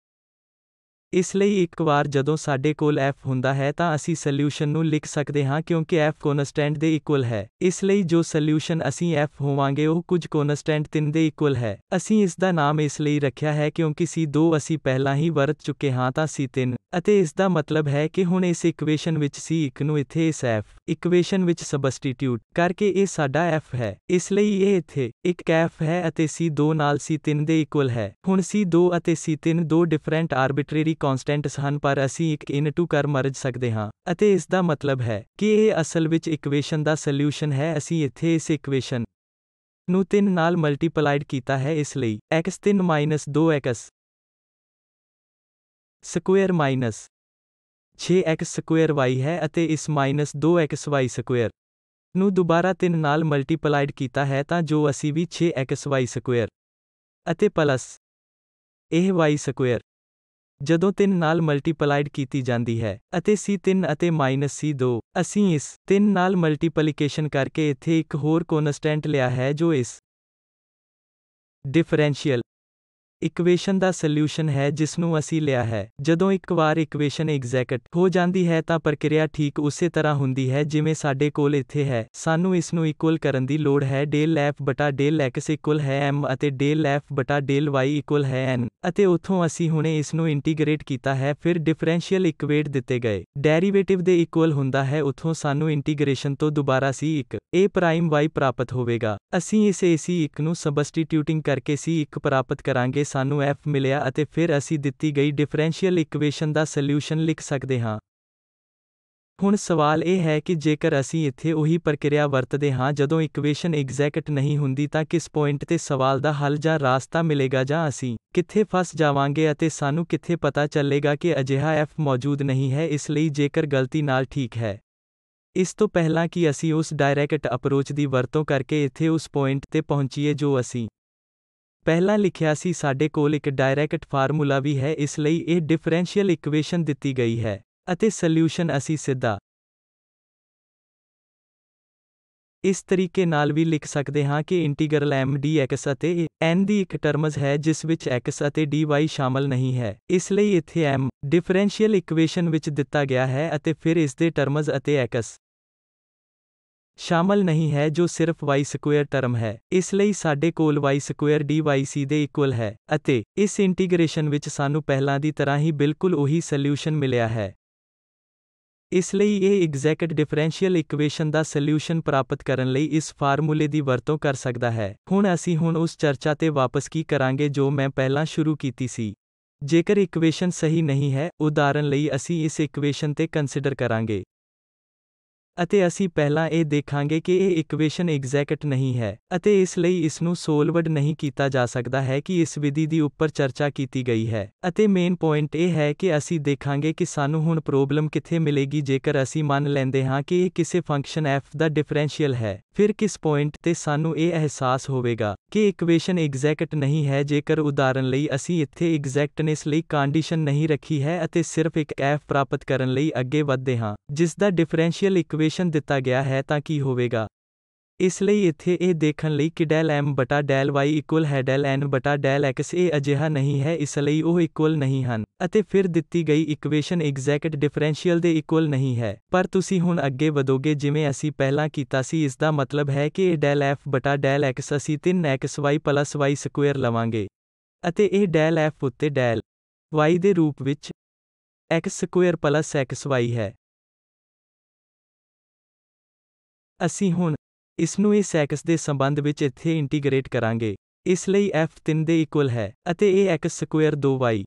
Speaker 2: ਇਸ ਲਈ ਇੱਕ ਵਾਰ ਜਦੋਂ ਸਾਡੇ ਕੋਲ f ਹੁੰਦਾ ਹੈ ਤਾਂ ਅਸੀਂ ਸੋਲੂਸ਼ਨ ਨੂੰ ਲਿਖ ਸਕਦੇ ਹਾਂ ਕਿਉਂਕਿ f ਕੋਨਸਟੈਂਟ ਦੇ ਇਕੁਅਲ ਹੈ ਇਸ ਲਈ ਜੋ ਸੋਲੂਸ਼ਨ ਅਸੀਂ f ਹੋਵਾਂਗੇ ਉਹ ਕੁਝ ਕੋਨਸਟੈਂਟ 3 ਦੇ ਇਕੁਅਲ ਹੈ ਅਸੀਂ ਇਸ ਦਾ ਨਾਮ ਇਸ ਲਈ ਰੱਖਿਆ ਹੈ ਕਿਉਂਕਿ C2 ਅਸੀਂ ਪਹਿਲਾਂ ਹੀ ਵਰਤ ਚੁੱਕੇ ਹਾਂ ਤਾਂ C3 ਅਤੇ ਇਸ ਦਾ ਮਤਲਬ ਹੈ ਕਿ ਹੁਣ ਇਸ ਇਕੁਏਸ਼ਨ ਵਿੱਚ C1 ਨੂੰ ਇੱਥੇ ਇਸ f ਇਕੁਏਸ਼ਨ ਵਿੱਚ ਸਬਸਟੀਟਿਊਟ ਕਰਕੇ ਇਹ ਸਾਡਾ f ਹੈ ਇਸ ਲਈ ਇਹ ਇੱਥੇ ਇੱਕ f ਹੈ ਅਤੇ C2 ਨਾਲ C3 ਦੇ ਇਕੁਅਲ ਹੈ ਹੁਣ C2 ਅਤੇ C3 ਦੋ ਡਿਫਰੈਂਟ ਆਰਬਿਟਰੀ ਕਨਸਟੈਂਟਸ ਹਨ ਪਰ ਅਸੀਂ ਇੱਕ ਇਨਟੂ ਕਰ ਮਰਜ ਸਕਦੇ ਹਾਂ ਅਤੇ ਇਸ ਦਾ ਮਤਲਬ ਹੈ ਕਿ ਇਹ ਅਸਲ ਵਿੱਚ ਇਕੁਏਸ਼ਨ ਦਾ ਸੋਲੂਸ਼ਨ ਹੈ ਅਸੀਂ
Speaker 1: ਇੱਥੇ ਇਸ ਇਕੁਏਸ਼ਨ ਨੂੰ 3 ਨਾਲ ਮਲਟੀਪਲਾਈਡ ਕੀਤਾ ਹੈ ਇਸ ਲਈ x3 2x ਸਕੁਅਰ 6x2y ਹੈ ਅਤੇ ਇਸ -2xy2 ਨੂੰ ਦੁਬਾਰਾ 3
Speaker 2: ਨਾਲ ਮਲਟੀਪਲਾਈਡ ਕੀਤਾ ਹੈ ਤਾਂ ਜੋ ਅਸੀਂ ਵੀ 6xy2 ਅਤੇ ਪਲੱਸ ਇਹ y2 ਜਦੋਂ 3 ਨਾਲ ਮਲਟੀਪਲਾਈਡ ਕੀਤੀ ਜਾਂਦੀ ਹੈ ਅਤੇ C3 ਅਤੇ -C2 ਅਸੀਂ ਇਸ 3 ਨਾਲ ਮਲਟੀਪਲੀਕੇਸ਼ਨ ਕਰਕੇ ਇੱਥੇ ਇੱਕ ਹੋਰ ਕਨਸਟੈਂਟ ਲਿਆ ਹੈ ਜੋ ਇਸ ਡਿਫਰੈਂਸ਼ੀਅਲ ਇਕਵੇਸ਼ਨ ਦਾ ਸੋਲੂਸ਼ਨ ਹੈ ਜਿਸ ਨੂੰ ਅਸੀਂ ਲਿਆ ਹੈ ਜਦੋਂ ਇੱਕ ਵਾਰ ਇਕਵੇਸ਼ਨ ਐਗਜ਼ੈਕਟ ਹੋ ਜਾਂਦੀ ਹੈ ਤਾਂ ਪ੍ਰਕਿਰਿਆ ਠੀਕ ਉਸੇ ਤਰ੍ਹਾਂ ਹੁੰਦੀ ਹੈ ਜਿਵੇਂ ਸਾਡੇ ਕੋਲ ਇੱਥੇ ਹੈ ਸਾਨੂੰ ਇਸ ਨੂੰ ਇਕੁਅਲ ਕਰਨ ਦੀ ਲੋੜ ਹੈ ਡੇਲ ਐਫ ਬਟਾ ਡੇਲ ਐਕਸ ਇਕੁਅਲ ਹੈ ਐਮ ਅਤੇ ਡੇਲ ਐਫ ਬਟਾ ਡੇਲ ਵਾਈ ਇਕੁਅਲ ਹੈ ਐਨ ਅਤੇ ਉੱਥੋਂ ਅਸੀਂ ਹੁਣੇ ਇਸ ਨੂੰ ਇੰਟੀਗ੍ਰੇਟ ਕੀਤਾ ਹੈ ਫਿਰ ਡਿਫਰੈਂਸ਼ੀਅਲ ਇਕਵੇਟ ਦਿੱਤੇ ਗਏ ਡੈਰੀਵੇਟਿਵ ਦੇ ਇਕੁਅਲ ਹੁੰਦਾ ਹੈ ਉੱਥੋਂ ਸਾਨੂੰ ਇੰਟੀਗ੍ਰੇਸ਼ਨ ਤੋਂ ਦੁਬਾਰਾ ਸੀ ਇੱਕ a ਪ੍ਰਾਈਮ y ਪ੍ਰਾਪਤ ਹੋਵੇਗਾ ਅਸੀਂ ਇਸੇ ਇਸ ਇੱਕ ਨੂੰ ਸਬਸਟੀਟਿਊਟਿੰਗ ਕਰਕੇ ਸੀ ਇੱਕ ਪ੍ਰਾਪਤ ਕਰਾਂਗੇ ਤੇ ਸਾਨੂੰ ਐਫ ਮਿਲਿਆ ਅਤੇ ਫਿਰ ਅਸੀਂ ਦਿੱਤੀ ਗਈ ਡਿਫਰੈਂਸ਼ੀਅਲ ਇਕੁਏਸ਼ਨ ਦਾ ਸੋਲੂਸ਼ਨ ਲਿਖ ਸਕਦੇ ਹਾਂ ਹੁਣ ਸਵਾਲ ਇਹ ਹੈ ਕਿ ਜੇਕਰ ਅਸੀਂ ਇੱਥੇ ਉਹੀ ਪ੍ਰਕਿਰਿਆ ਵਰਤਦੇ ਹਾਂ ਜਦੋਂ ਇਕੁਏਸ਼ਨ ਐਗਜ਼ੈਕਟ ਨਹੀਂ ਹੁੰਦੀ ਤਾਂ ਕਿਸ ਪੁਆਇੰਟ ਤੇ ਸਵਾਲ ਦਾ ਹੱਲ ਜਾਂ ਰਾਸਤਾ ਮਿਲੇਗਾ ਜਾਂ ਅਸੀਂ ਕਿੱਥੇ ਫਸ ਜਾਵਾਂਗੇ ਅਤੇ ਸਾਨੂੰ ਕਿੱਥੇ ਪਤਾ ਚੱਲੇਗਾ ਕਿ ਅਜਿਹਾ ਐਫ ਮੌਜੂਦ ਨਹੀਂ ਹੈ ਇਸ ਲਈ ਜੇਕਰ ਗਲਤੀ ਨਾਲ ਠੀਕ ਹੈ ਇਸ ਤੋਂ ਪਹਿਲਾਂ ਕਿ ਅਸੀਂ ਉਸ ਡਾਇਰੈਕਟ ਅਪਰੋਚ ਦੀ ਵਰਤੋਂ ਕਰਕੇ ਇੱਥੇ ਉਸ ਪੁਆਇੰਟ ਤੇ ਪਹੁੰਚੀਏ ਜੋ ਅਸੀਂ ਪਹਿਲਾਂ ਲਿਖਿਆ ਸੀ ਸਾਡੇ
Speaker 1: ਕੋਲ ਇੱਕ ਡਾਇਰੈਕਟ ਫਾਰਮੂਲਾ ਵੀ ਹੈ ਇਸ ਲਈ ਇਹ ਡਿਫਰੈਂਸ਼ੀਅਲ ਇਕੁਏਸ਼ਨ ਦਿੱਤੀ ਗਈ ਹੈ ਅਤੇ ਸੋਲੂਸ਼ਨ ਅਸੀਂ ਸਿੱਧਾ ਇਸ ਤਰੀਕੇ ਨਾਲ ਵੀ ਲਿਖ ਸਕਦੇ ਹਾਂ ਕਿ ਇੰਟੀਗਰਲ ਐਮ ਡੀ ਐਕਸ ਅਤੇ ਐਨ ਦੀ ਇੱਕ ਟਰਮਜ਼ ਹੈ ਜਿਸ ਵਿੱਚ
Speaker 2: ਐਕਸ ਅਤੇ ਵਾਈ ਸ਼ਾਮਲ ਨਹੀਂ ਹੈ ਇਸ ਲਈ ਇੱਥੇ ਐਮ ਡਿਫਰੈਂਸ਼ੀਅਲ ਇਕੁਏਸ਼ਨ ਵਿੱਚ ਦਿੱਤਾ ਗਿਆ ਹੈ ਅਤੇ ਫਿਰ ਇਸ ਦੇ ਟਰਮਜ਼ ਅਤੇ ਐਕਸ ਸ਼ਾਮਲ ਨਹੀਂ ਹੈ ਜੋ ਸਿਰਫ y ਸਕੁਅਰ ਟਰਮ ਹੈ ਇਸ ਲਈ ਸਾਡੇ ਕੋਲ y ਸਕੁਅਰ dyc ਦੇ ਇਕੁਅਲ ਹੈ ਅਤੇ ਇਸ ਇੰਟੀਗ੍ਰੇਸ਼ਨ ਵਿੱਚ ਸਾਨੂੰ ਪਹਿਲਾਂ ਦੀ ਤਰ੍ਹਾਂ ਹੀ ਬਿਲਕੁਲ ਉਹੀ ਸੋਲੂਸ਼ਨ ਮਿਲਿਆ ਹੈ ਇਸ ਲਈ ਇਹ ਐਗਜ਼ੈਕਟ ਡਿਫਰੈਂਸ਼ੀਅਲ ਇਕੁਏਸ਼ਨ ਦਾ ਸੋਲੂਸ਼ਨ ਪ੍ਰਾਪਤ ਕਰਨ ਲਈ ਇਸ ਫਾਰਮੂਲੇ ਦੀ ਵਰਤੋਂ ਕਰ ਸਕਦਾ ਹੈ ਹੁਣ ਅਸੀਂ ਹੁਣ ਉਸ ਚਰਚਾ ਤੇ ਵਾਪਸ ਕੀ ਕਰਾਂਗੇ ਜੋ ਮੈਂ ਪਹਿਲਾਂ ਸ਼ੁਰੂ ਕੀਤੀ ਸੀ ਜੇਕਰ ਇਕੁਏਸ਼ਨ ਸਹੀ ਨਹੀਂ ਹੈ ਉਦਾਹਰਨ ਲਈ ਅਸੀਂ ਇਸ ਇਕੁਏਸ਼ਨ ਤੇ ਕੰਸੀਡਰ ਕਰਾਂਗੇ ਅਤੇ ਅਸੀਂ ਪਹਿਲਾਂ ਇਹ ਦੇਖਾਂਗੇ ਕਿ ਇਹ ਇਕੁਏਸ਼ਨ ਐਗਜ਼ੈਕਟ ਨਹੀਂ ਹੈ ਅਤੇ ਇਸ ਲਈ ਇਸ ਨੂੰ ਸੋਲਵਡ ਨਹੀਂ ਕੀਤਾ ਜਾ ਸਕਦਾ ਹੈ ਕਿ ਇਸ ਵਿਧੀ ਦੀ ਉੱਪਰ ਚਰਚਾ ਕੀਤੀ ਗਈ ਹੈ ਅਤੇ ਮੇਨ ਪੁਆਇੰਟ ਇਹ ਹੈ ਕਿ ਅਸੀਂ ਦੇਖਾਂਗੇ ਕਿ ਸਾਨੂੰ ਹੁਣ ਪ੍ਰੋਬਲਮ ਕਿੱਥੇ ਮਿਲੇਗੀ ਜੇਕਰ ਅਸੀਂ ਮੰਨ ਲੈਂਦੇ ਹਾਂ ਕਿ ਇਹ ਕਿਸੇ ਫੰਕਸ਼ਨ f ਦਾ ਡਿਫਰੈਂਸ਼ੀਅਲ ਹੈ ਫਿਰ ਕਿਸ ਪੁਆਇੰਟ ਤੇ ਸਾਨੂੰ ਇਹ ਅਹਿਸਾਸ ਹੋਵੇਗਾ ਕਿ ਇਕੁਏਸ਼ਨ ਐਗਜ਼ੈਕਟ ਨਹੀਂ ਹੈ ਜੇਕਰ ਉਦਾਹਰਨ ਲਈ ਅਸੀਂ ਇੱਥੇ ਐਗਜ਼ੈਕਟਨੈਸ ਲਈ ਕੰਡੀਸ਼ਨ ਨਹੀਂ ਰੱਖੀ ਹੈ ਅਤੇ ਸਿਰਫ ਇੱਕ ਐਫ ਪ੍ਰਾਪਤ ਕਰਨ ਲਈ ਅੱਗੇ ਵਧਦੇ ਹਾਂ ਜਿਸ ਦਾ ਡਿਫਰੈਂਸ਼ੀਅਲ ਇਕੁਏਸ਼ਨ ਦਿੱਤਾ ਗਿਆ ਹੈ ਤਾਂ ਕੀ ਹੋਵੇਗਾ ਇਸ ਲਈ ਇੱਥੇ ਇਹ ਦੇਖਣ ਲਈ ਕਿ ਡੈਲ ਐਮ ਬਟਾ ਡੈਲ ਵਾਈ ਇਕੁਅਲ ਹੈ ਡੈਲ ਐਨ ਬਟਾ ਡੈਲ ਐਕਸ ਇਹ ਅਜਿਹਾ ਨਹੀਂ ਹੈ ਇਸ ਲਈ ਉਹ ਇਕੁਅਲ ਨਹੀਂ ਹਨ ਅਤੇ ਫਿਰ ਦਿੱਤੀ ਗਈ ਇਕੁਏਸ਼ਨ ਐਗਜ਼ੈਕਟ ਡਿਫਰੈਂਸ਼ੀਅਲ ਦੇ ਇਕੁਅਲ ਨਹੀਂ ਹੈ ਪਰ ਤੁਸੀਂ ਹੁਣ ਅੱਗੇ ਵਧੋਗੇ ਜਿਵੇਂ ਅਸੀਂ ਪਹਿਲਾਂ ਕੀਤਾ ਸੀ ਇਸ ਦਾ ਮਤਲਬ ਹੈ ਕਿ ਇਹ ਡੈਲ ਐਫ ਬਟਾ ਡੈਲ ਐਕਸ ਅਸੀਂ 3xy ਵਾਈ ਸਕੁਅਰ ਲਵਾਂਗੇ ਅਤੇ
Speaker 1: ਇਹ ਡੈਲ ਐਫ ਉੱਤੇ ਡੈਲ y ਦੇ ਰੂਪ ਵਿੱਚ ਐਕਸ xy ਹੈ ਅਸੀਂ ਹੁਣ ਇਸ ਨੂੰ ਇਸ ਐਕਸ ਦੇ ਸੰਬੰਧ ਵਿੱਚ ਇੱਥੇ ਇੰਟੀਗ੍ਰੇਟ ਕਰਾਂਗੇ ਇਸ ਲਈ f 3 ਦੇ ਇਕੁਅਲ ਹੈ ਅਤੇ
Speaker 2: ਇਹ x2 2y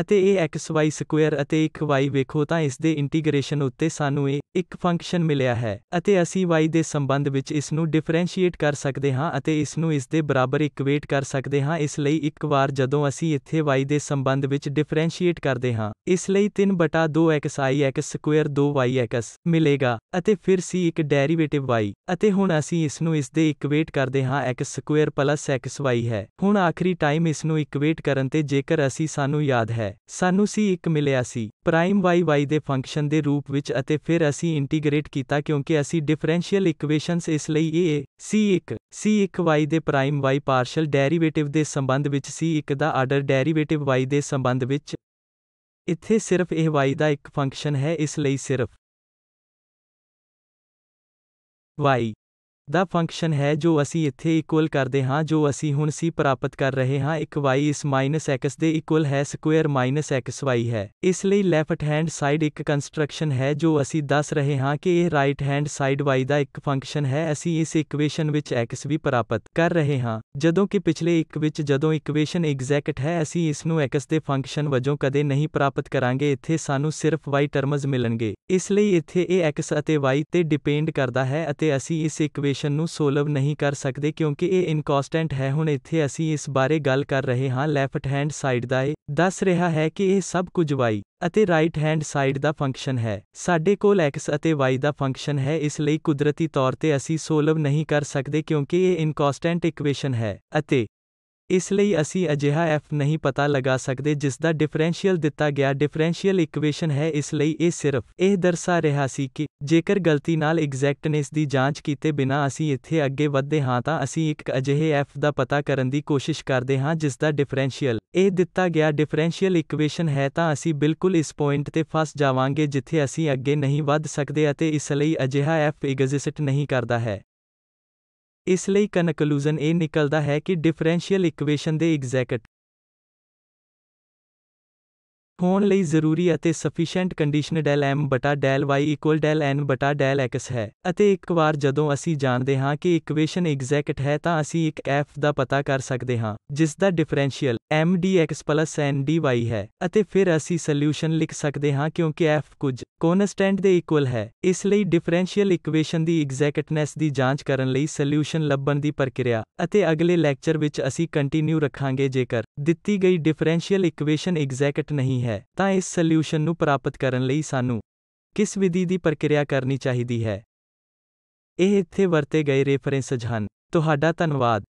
Speaker 2: ਅਤੇ ਇਹ y ਸਕੁਅਰ ਅਤੇ 1 y ਵੇਖੋ ਤਾਂ ਇਸ ਦੇ ਇੰਟੀਗ੍ਰੇਸ਼ਨ ਉੱਤੇ ਸਾਨੂੰ ਇਹ ਇੱਕ ਫੰਕਸ਼ਨ ਮਿਲਿਆ ਹੈ ਅਤੇ ਅਸੀਂ y ਦੇ ਸੰਬੰਧ ਵਿੱਚ ਇਸ ਨੂੰ ਡਿਫਰੈਂਸ਼ੀਏਟ ਕਰ ਸਕਦੇ ਹਾਂ ਅਤੇ ਇਸ ਨੂੰ ਇਸ ਦੇ ਬਰਾਬਰ ਇਕਵੇਟ ਕਰ ਸਕਦੇ ਹਾਂ ਇਸ ਲਈ ਇੱਕ ਵਾਰ ਜਦੋਂ ਅਸੀਂ ਇੱਥੇ y ਦੇ ਸੰਬੰਧ ਵਿੱਚ ਡਿਫਰੈਂਸ਼ੀਏਟ ਕਰਦੇ ਹਾਂ ਇਸ ਲਈ 3 x ਮਿਲੇਗਾ ਅਤੇ ਫਿਰ ਸੀ ਇੱਕ ਡੈਰੀਵੇਟਿਵ y ਅਤੇ ਹੁਣ ਅਸੀਂ ਇਸ ਨੂੰ ਇਸ ਦੇ ਇਕਵੇਟ ਕਰਦੇ ਹਾਂ x xy ਹੈ ਹੁਣ ਆਖਰੀ ਟਾਈਮ ਇਸ ਨੂੰ ਇਕਵੇਟ ਕਰਨ ਤੇ ਜੇਕਰ ਅਸੀਂ ਸਾਨੂੰ ਯਾਦ ਹੈ ਹੈ ਸਾਨੂੰ 1 ਮਿਲਿਆ ਸੀ ਪ੍ਰਾਈਮ yy ਦੇ ਫੰਕਸ਼ਨ ਦੇ ਰੂਪ ਵਿੱਚ ਅਤੇ ਫਿਰ ਅਸੀਂ ਇੰਟੀਗ੍ਰੇਟ ਕੀਤਾ ਕਿਉਂਕਿ ਅਸੀਂ ਡਿਫਰੈਂਸ਼ੀਅਲ ਇਕੁਏਸ਼ਨਸ ਇਸ ਲਈ ਇਹ ਸੀ ਸੀ 1 1 ਵਾਈ ਦੇ ਪ੍ਰਾਈਮ y ਪਾਰਸ਼ਲ ਡੈਰੀਵੇਟਿਵ
Speaker 1: ਦੇ ਸੰਬੰਧ ਵਿੱਚ ਸੀ 1 ਦਾ ਆਰਡਰ ਡੈਰੀਵੇਟਿਵ y ਦੇ ਸੰਬੰਧ ਵਿੱਚ ਇੱਥੇ ਸਿਰਫ ਇਹ y ਦਾ ਇੱਕ ਫੰਕਸ਼ਨ ਹੈ ਇਸ ਲਈ ਸਿਰਫ y ਦਾ ਫੰਕਸ਼ਨ ਹੈ ਜੋ ਅਸੀਂ ਇੱਥੇ ਇਕੁਅਲ ਕਰਦੇ ਹਾਂ ਜੋ ਅਸੀਂ ਹੁਣ ਸੀ
Speaker 2: ਪ੍ਰਾਪਤ ਕਰ ਰਹੇ ਹਾਂ ਇੱਕ y ਇਸ -x ਦੇ ਇਕੁਅਲ ਹੈ ਸਕੁਅਰ -xy ਹੈ ਇਸ ਲਈ ਲੈਫਟ ਹੈਂਡ ਸਾਈਡ ਇੱਕ ਕੰਸਟਰਕਸ਼ਨ ਹੈ ਜੋ ਅਸੀਂ ਦੱਸ ਰਹੇ ਹਾਂ ਕਿ ਇਹ ਰਾਈਟ ਹੈਂਡ ਸਾਈਡ y ਦਾ ਇੱਕ ਫੰਕਸ਼ਨ ਹੈ ਅਸੀਂ ਇਸ ਇਕੁਏਸ਼ਨ ਵਿੱਚ x ਵੀ ਪ੍ਰਾਪਤ ਕਰ ਰਹੇ ਹਾਂ ਜਦੋਂ ਕਿ ਪਿਛਲੇ ਇੱਕ ਵਿੱਚ ਜਦੋਂ ਇਕੁਏਸ਼ਨ ਐਗਜ਼ੈਕਟ ਹੈ ਅਸੀਂ ਇਸ ਨੂੰ x ਦੇ ਫੰਕਸ਼ਨ ਵਜੋਂ ਕਦੇ ਨਹੀਂ ਪ੍ਰਾਪਤ ਕਰਾਂਗੇ ਇੱਥੇ ਸਾਨੂੰ ਸਿਰਫ y ਟਰਮਸ ਮਿਲਣਗੇ ਇਸ ਲਈ ਇੱਥੇ ਇਹ x ਅਤੇ y ਤੇ ਡਿਪੈਂਡ ਕਰਦਾ ਹੈ ਅਤੇ ਅਸੀਂ ਇਸ ਇਕੁਏਸ਼ਨ ਇਕੁਏਸ਼ਨ ਨੂੰ ਸੋਲਵ ਨਹੀਂ ਕਰ ਸਕਦੇ ਕਿਉਂਕਿ ਇਹ ਇਨਕਨਸਟੈਂਟ ਹੈ ਹੁਣ ਇੱਥੇ ਅਸੀਂ ਇਸ ਬਾਰੇ ਗੱਲ ਕਰ ਰਹੇ ਹਾਂ ਲੈਫਟ ਹੈਂਡ ਸਾਈਡ ਦਾ ਇਹ ਦੱਸ ਰਿਹਾ ਹੈ ਕਿ ਇਹ ਸਭ ਕੁਝ y ਅਤੇ ਰਾਈਟ ਹੈਂਡ ਸਾਈਡ ਦਾ ਫੰਕਸ਼ਨ ਹੈ ਸਾਡੇ ਕੋਲ x ਅਤੇ y ਦਾ ਫੰਕਸ਼ਨ ਹੈ ਇਸ ਲਈ ਕੁਦਰਤੀ ਤੌਰ ਤੇ ਅਸੀਂ ਸੋਲਵ ਨਹੀਂ ਕਰ ਸਕਦੇ ਕਿਉਂਕਿ ਇਹ ਇਨਕਨਸਟੈਂਟ ਇਕੁਏਸ਼ਨ ਹੈ ਅਤੇ ਇਸ ਲਈ ਅਸੀਂ ਅਜਿਹਾ f ਨਹੀਂ ਪਤਾ ਲਗਾ ਸਕਦੇ ਜਿਸ ਦਾ ਡਿਫਰੈਂਸ਼ੀਅਲ ਦਿੱਤਾ ਗਿਆ ਡਿਫਰੈਂਸ਼ੀਅਲ ਇਕੁਏਸ਼ਨ ਹੈ ਇਸ ਲਈ ਇਹ ਸਿਰਫ ਇਹ ਦਰਸਾ ਰਿਹਾ ਸੀ ਕਿ ਜੇਕਰ ਗਲਤੀ ਨਾਲ ਐਗਜ਼ੈਕਟਨੈਸ ਦੀ ਜਾਂਚ ਕੀਤੇ ਬਿਨਾ ਅਸੀਂ ਇੱਥੇ ਅੱਗੇ ਵਧਦੇ ਹਾਂ ਤਾਂ ਅਸੀਂ ਇੱਕ ਅਜਿਹੇ f ਦਾ ਪਤਾ ਕਰਨ ਦੀ ਕੋਸ਼ਿਸ਼ ਕਰਦੇ ਹਾਂ ਜਿਸ ਦਾ ਡਿਫਰੈਂਸ਼ੀਅਲ ਇਹ ਦਿੱਤਾ ਗਿਆ ਡਿਫਰੈਂਸ਼ੀਅਲ ਇਕੁਏਸ਼ਨ ਹੈ ਤਾਂ ਅਸੀਂ ਬਿਲਕੁਲ ਇਸ ਪੁਆਇੰਟ ਤੇ ਫਸ ਜਾਵਾਂਗੇ ਜਿੱਥੇ ਅਸੀਂ ਅੱਗੇ ਨਹੀਂ ਵਧ ਸਕਦੇ ਅਤੇ ਇਸ ਲਈ ਅਜਿਹਾ f ਐਗਜ਼ਿਸਟ
Speaker 1: ਨਹੀਂ ਕਰਦਾ ਹੈ ਇਸ ਲਈ ਕਨਕਲੂਜਨ ਇਹ ਨਿਕਲਦਾ ਹੈ ਕਿ ਡਿਫਰੈਂਸ਼ੀਅਲ ਇਕੁਏਸ਼ਨ ਦੇ ਐਗਜ਼ੈਕਟ ਹੋਣ ਲਈ ਜ਼ਰੂਰੀ
Speaker 2: ਅਤੇ ਸਫੀਸ਼ੀਐਂਟ ਕੰਡੀਸ਼ਨ ਡੈਲ ਐਮ ਬਟਾ del Y equal del N ਬਟਾ ਡੈਲ ਐਕਸ ਹੈ ਅਤੇ ਇੱਕ ਵਾਰ ਜਦੋਂ ਅਸੀਂ ਜਾਣਦੇ ਹਾਂ ਕਿ ਇਕੁਏਸ਼ਨ ਐਗਜ਼ੈਕਟ ਹੈ ਤਾਂ ਅਸੀਂ ਇੱਕ ਐਫ ਦਾ ਪਤਾ ਕਰ ਸਕਦੇ ਹਾਂ ਜਿਸ ਦਾ differential M D m N D Y ਹੈ ਅਤੇ ਫਿਰ ਅਸੀਂ ਸੋਲੂਸ਼ਨ ਲਿਖ ਸਕਦੇ ਹਾਂ ਕਿਉਂਕਿ ਐਫ ਕੁਝ ਕਨਸਟੈਂਟ ਦੇ ਇਕੁਅਲ ਹੈ ਇਸ ਲਈ ਡਿਫਰੈਂਸ਼ੀਅਲ ਇਕੁਏਸ਼ਨ ਦੀ ਐਗਜ਼ੈਕਟਨੈਸ ਦੀ ਜਾਂਚ ਕਰਨ ਲਈ ਸੋਲੂਸ਼ਨ ਲੱਭਣ ਦੀ ਪ੍ਰਕਿਰਿਆ ਅਤੇ ਅਗਲੇ ਲੈਕਚਰ ਵਿੱਚ ਅਸੀਂ ਕੰਟੀਨਿਊ ਰੱਖਾਂਗੇ ਜੇਕਰ ਦਿੱਤੀ ਗਈ ਡਿਫਰੈਂਸ਼ੀਅਲ ਇਕੁਏਸ਼ਨ ਐਗਜ਼ੈਕਟ ਨਹੀਂ ਹੈ ਤਾਂ ਇਸ ਸੋਲੂਸ਼ਨ
Speaker 1: ਨੂੰ ਪ੍ਰਾਪਤ ਕਰਨ ਲਈ ਸਾਨੂੰ ਕਿਸ ਵਿਧੀ ਦੀ ਪ੍ਰਕਿਰਿਆ ਕਰਨੀ ਚਾਹੀਦੀ ਹੈ ਇਹ ਇੱਥੇ ਵਰਤੇ ਗਏ ਰੈਫਰੈਂਸ ਹਨ ਤੁਹਾਡਾ ਧੰਨਵਾਦ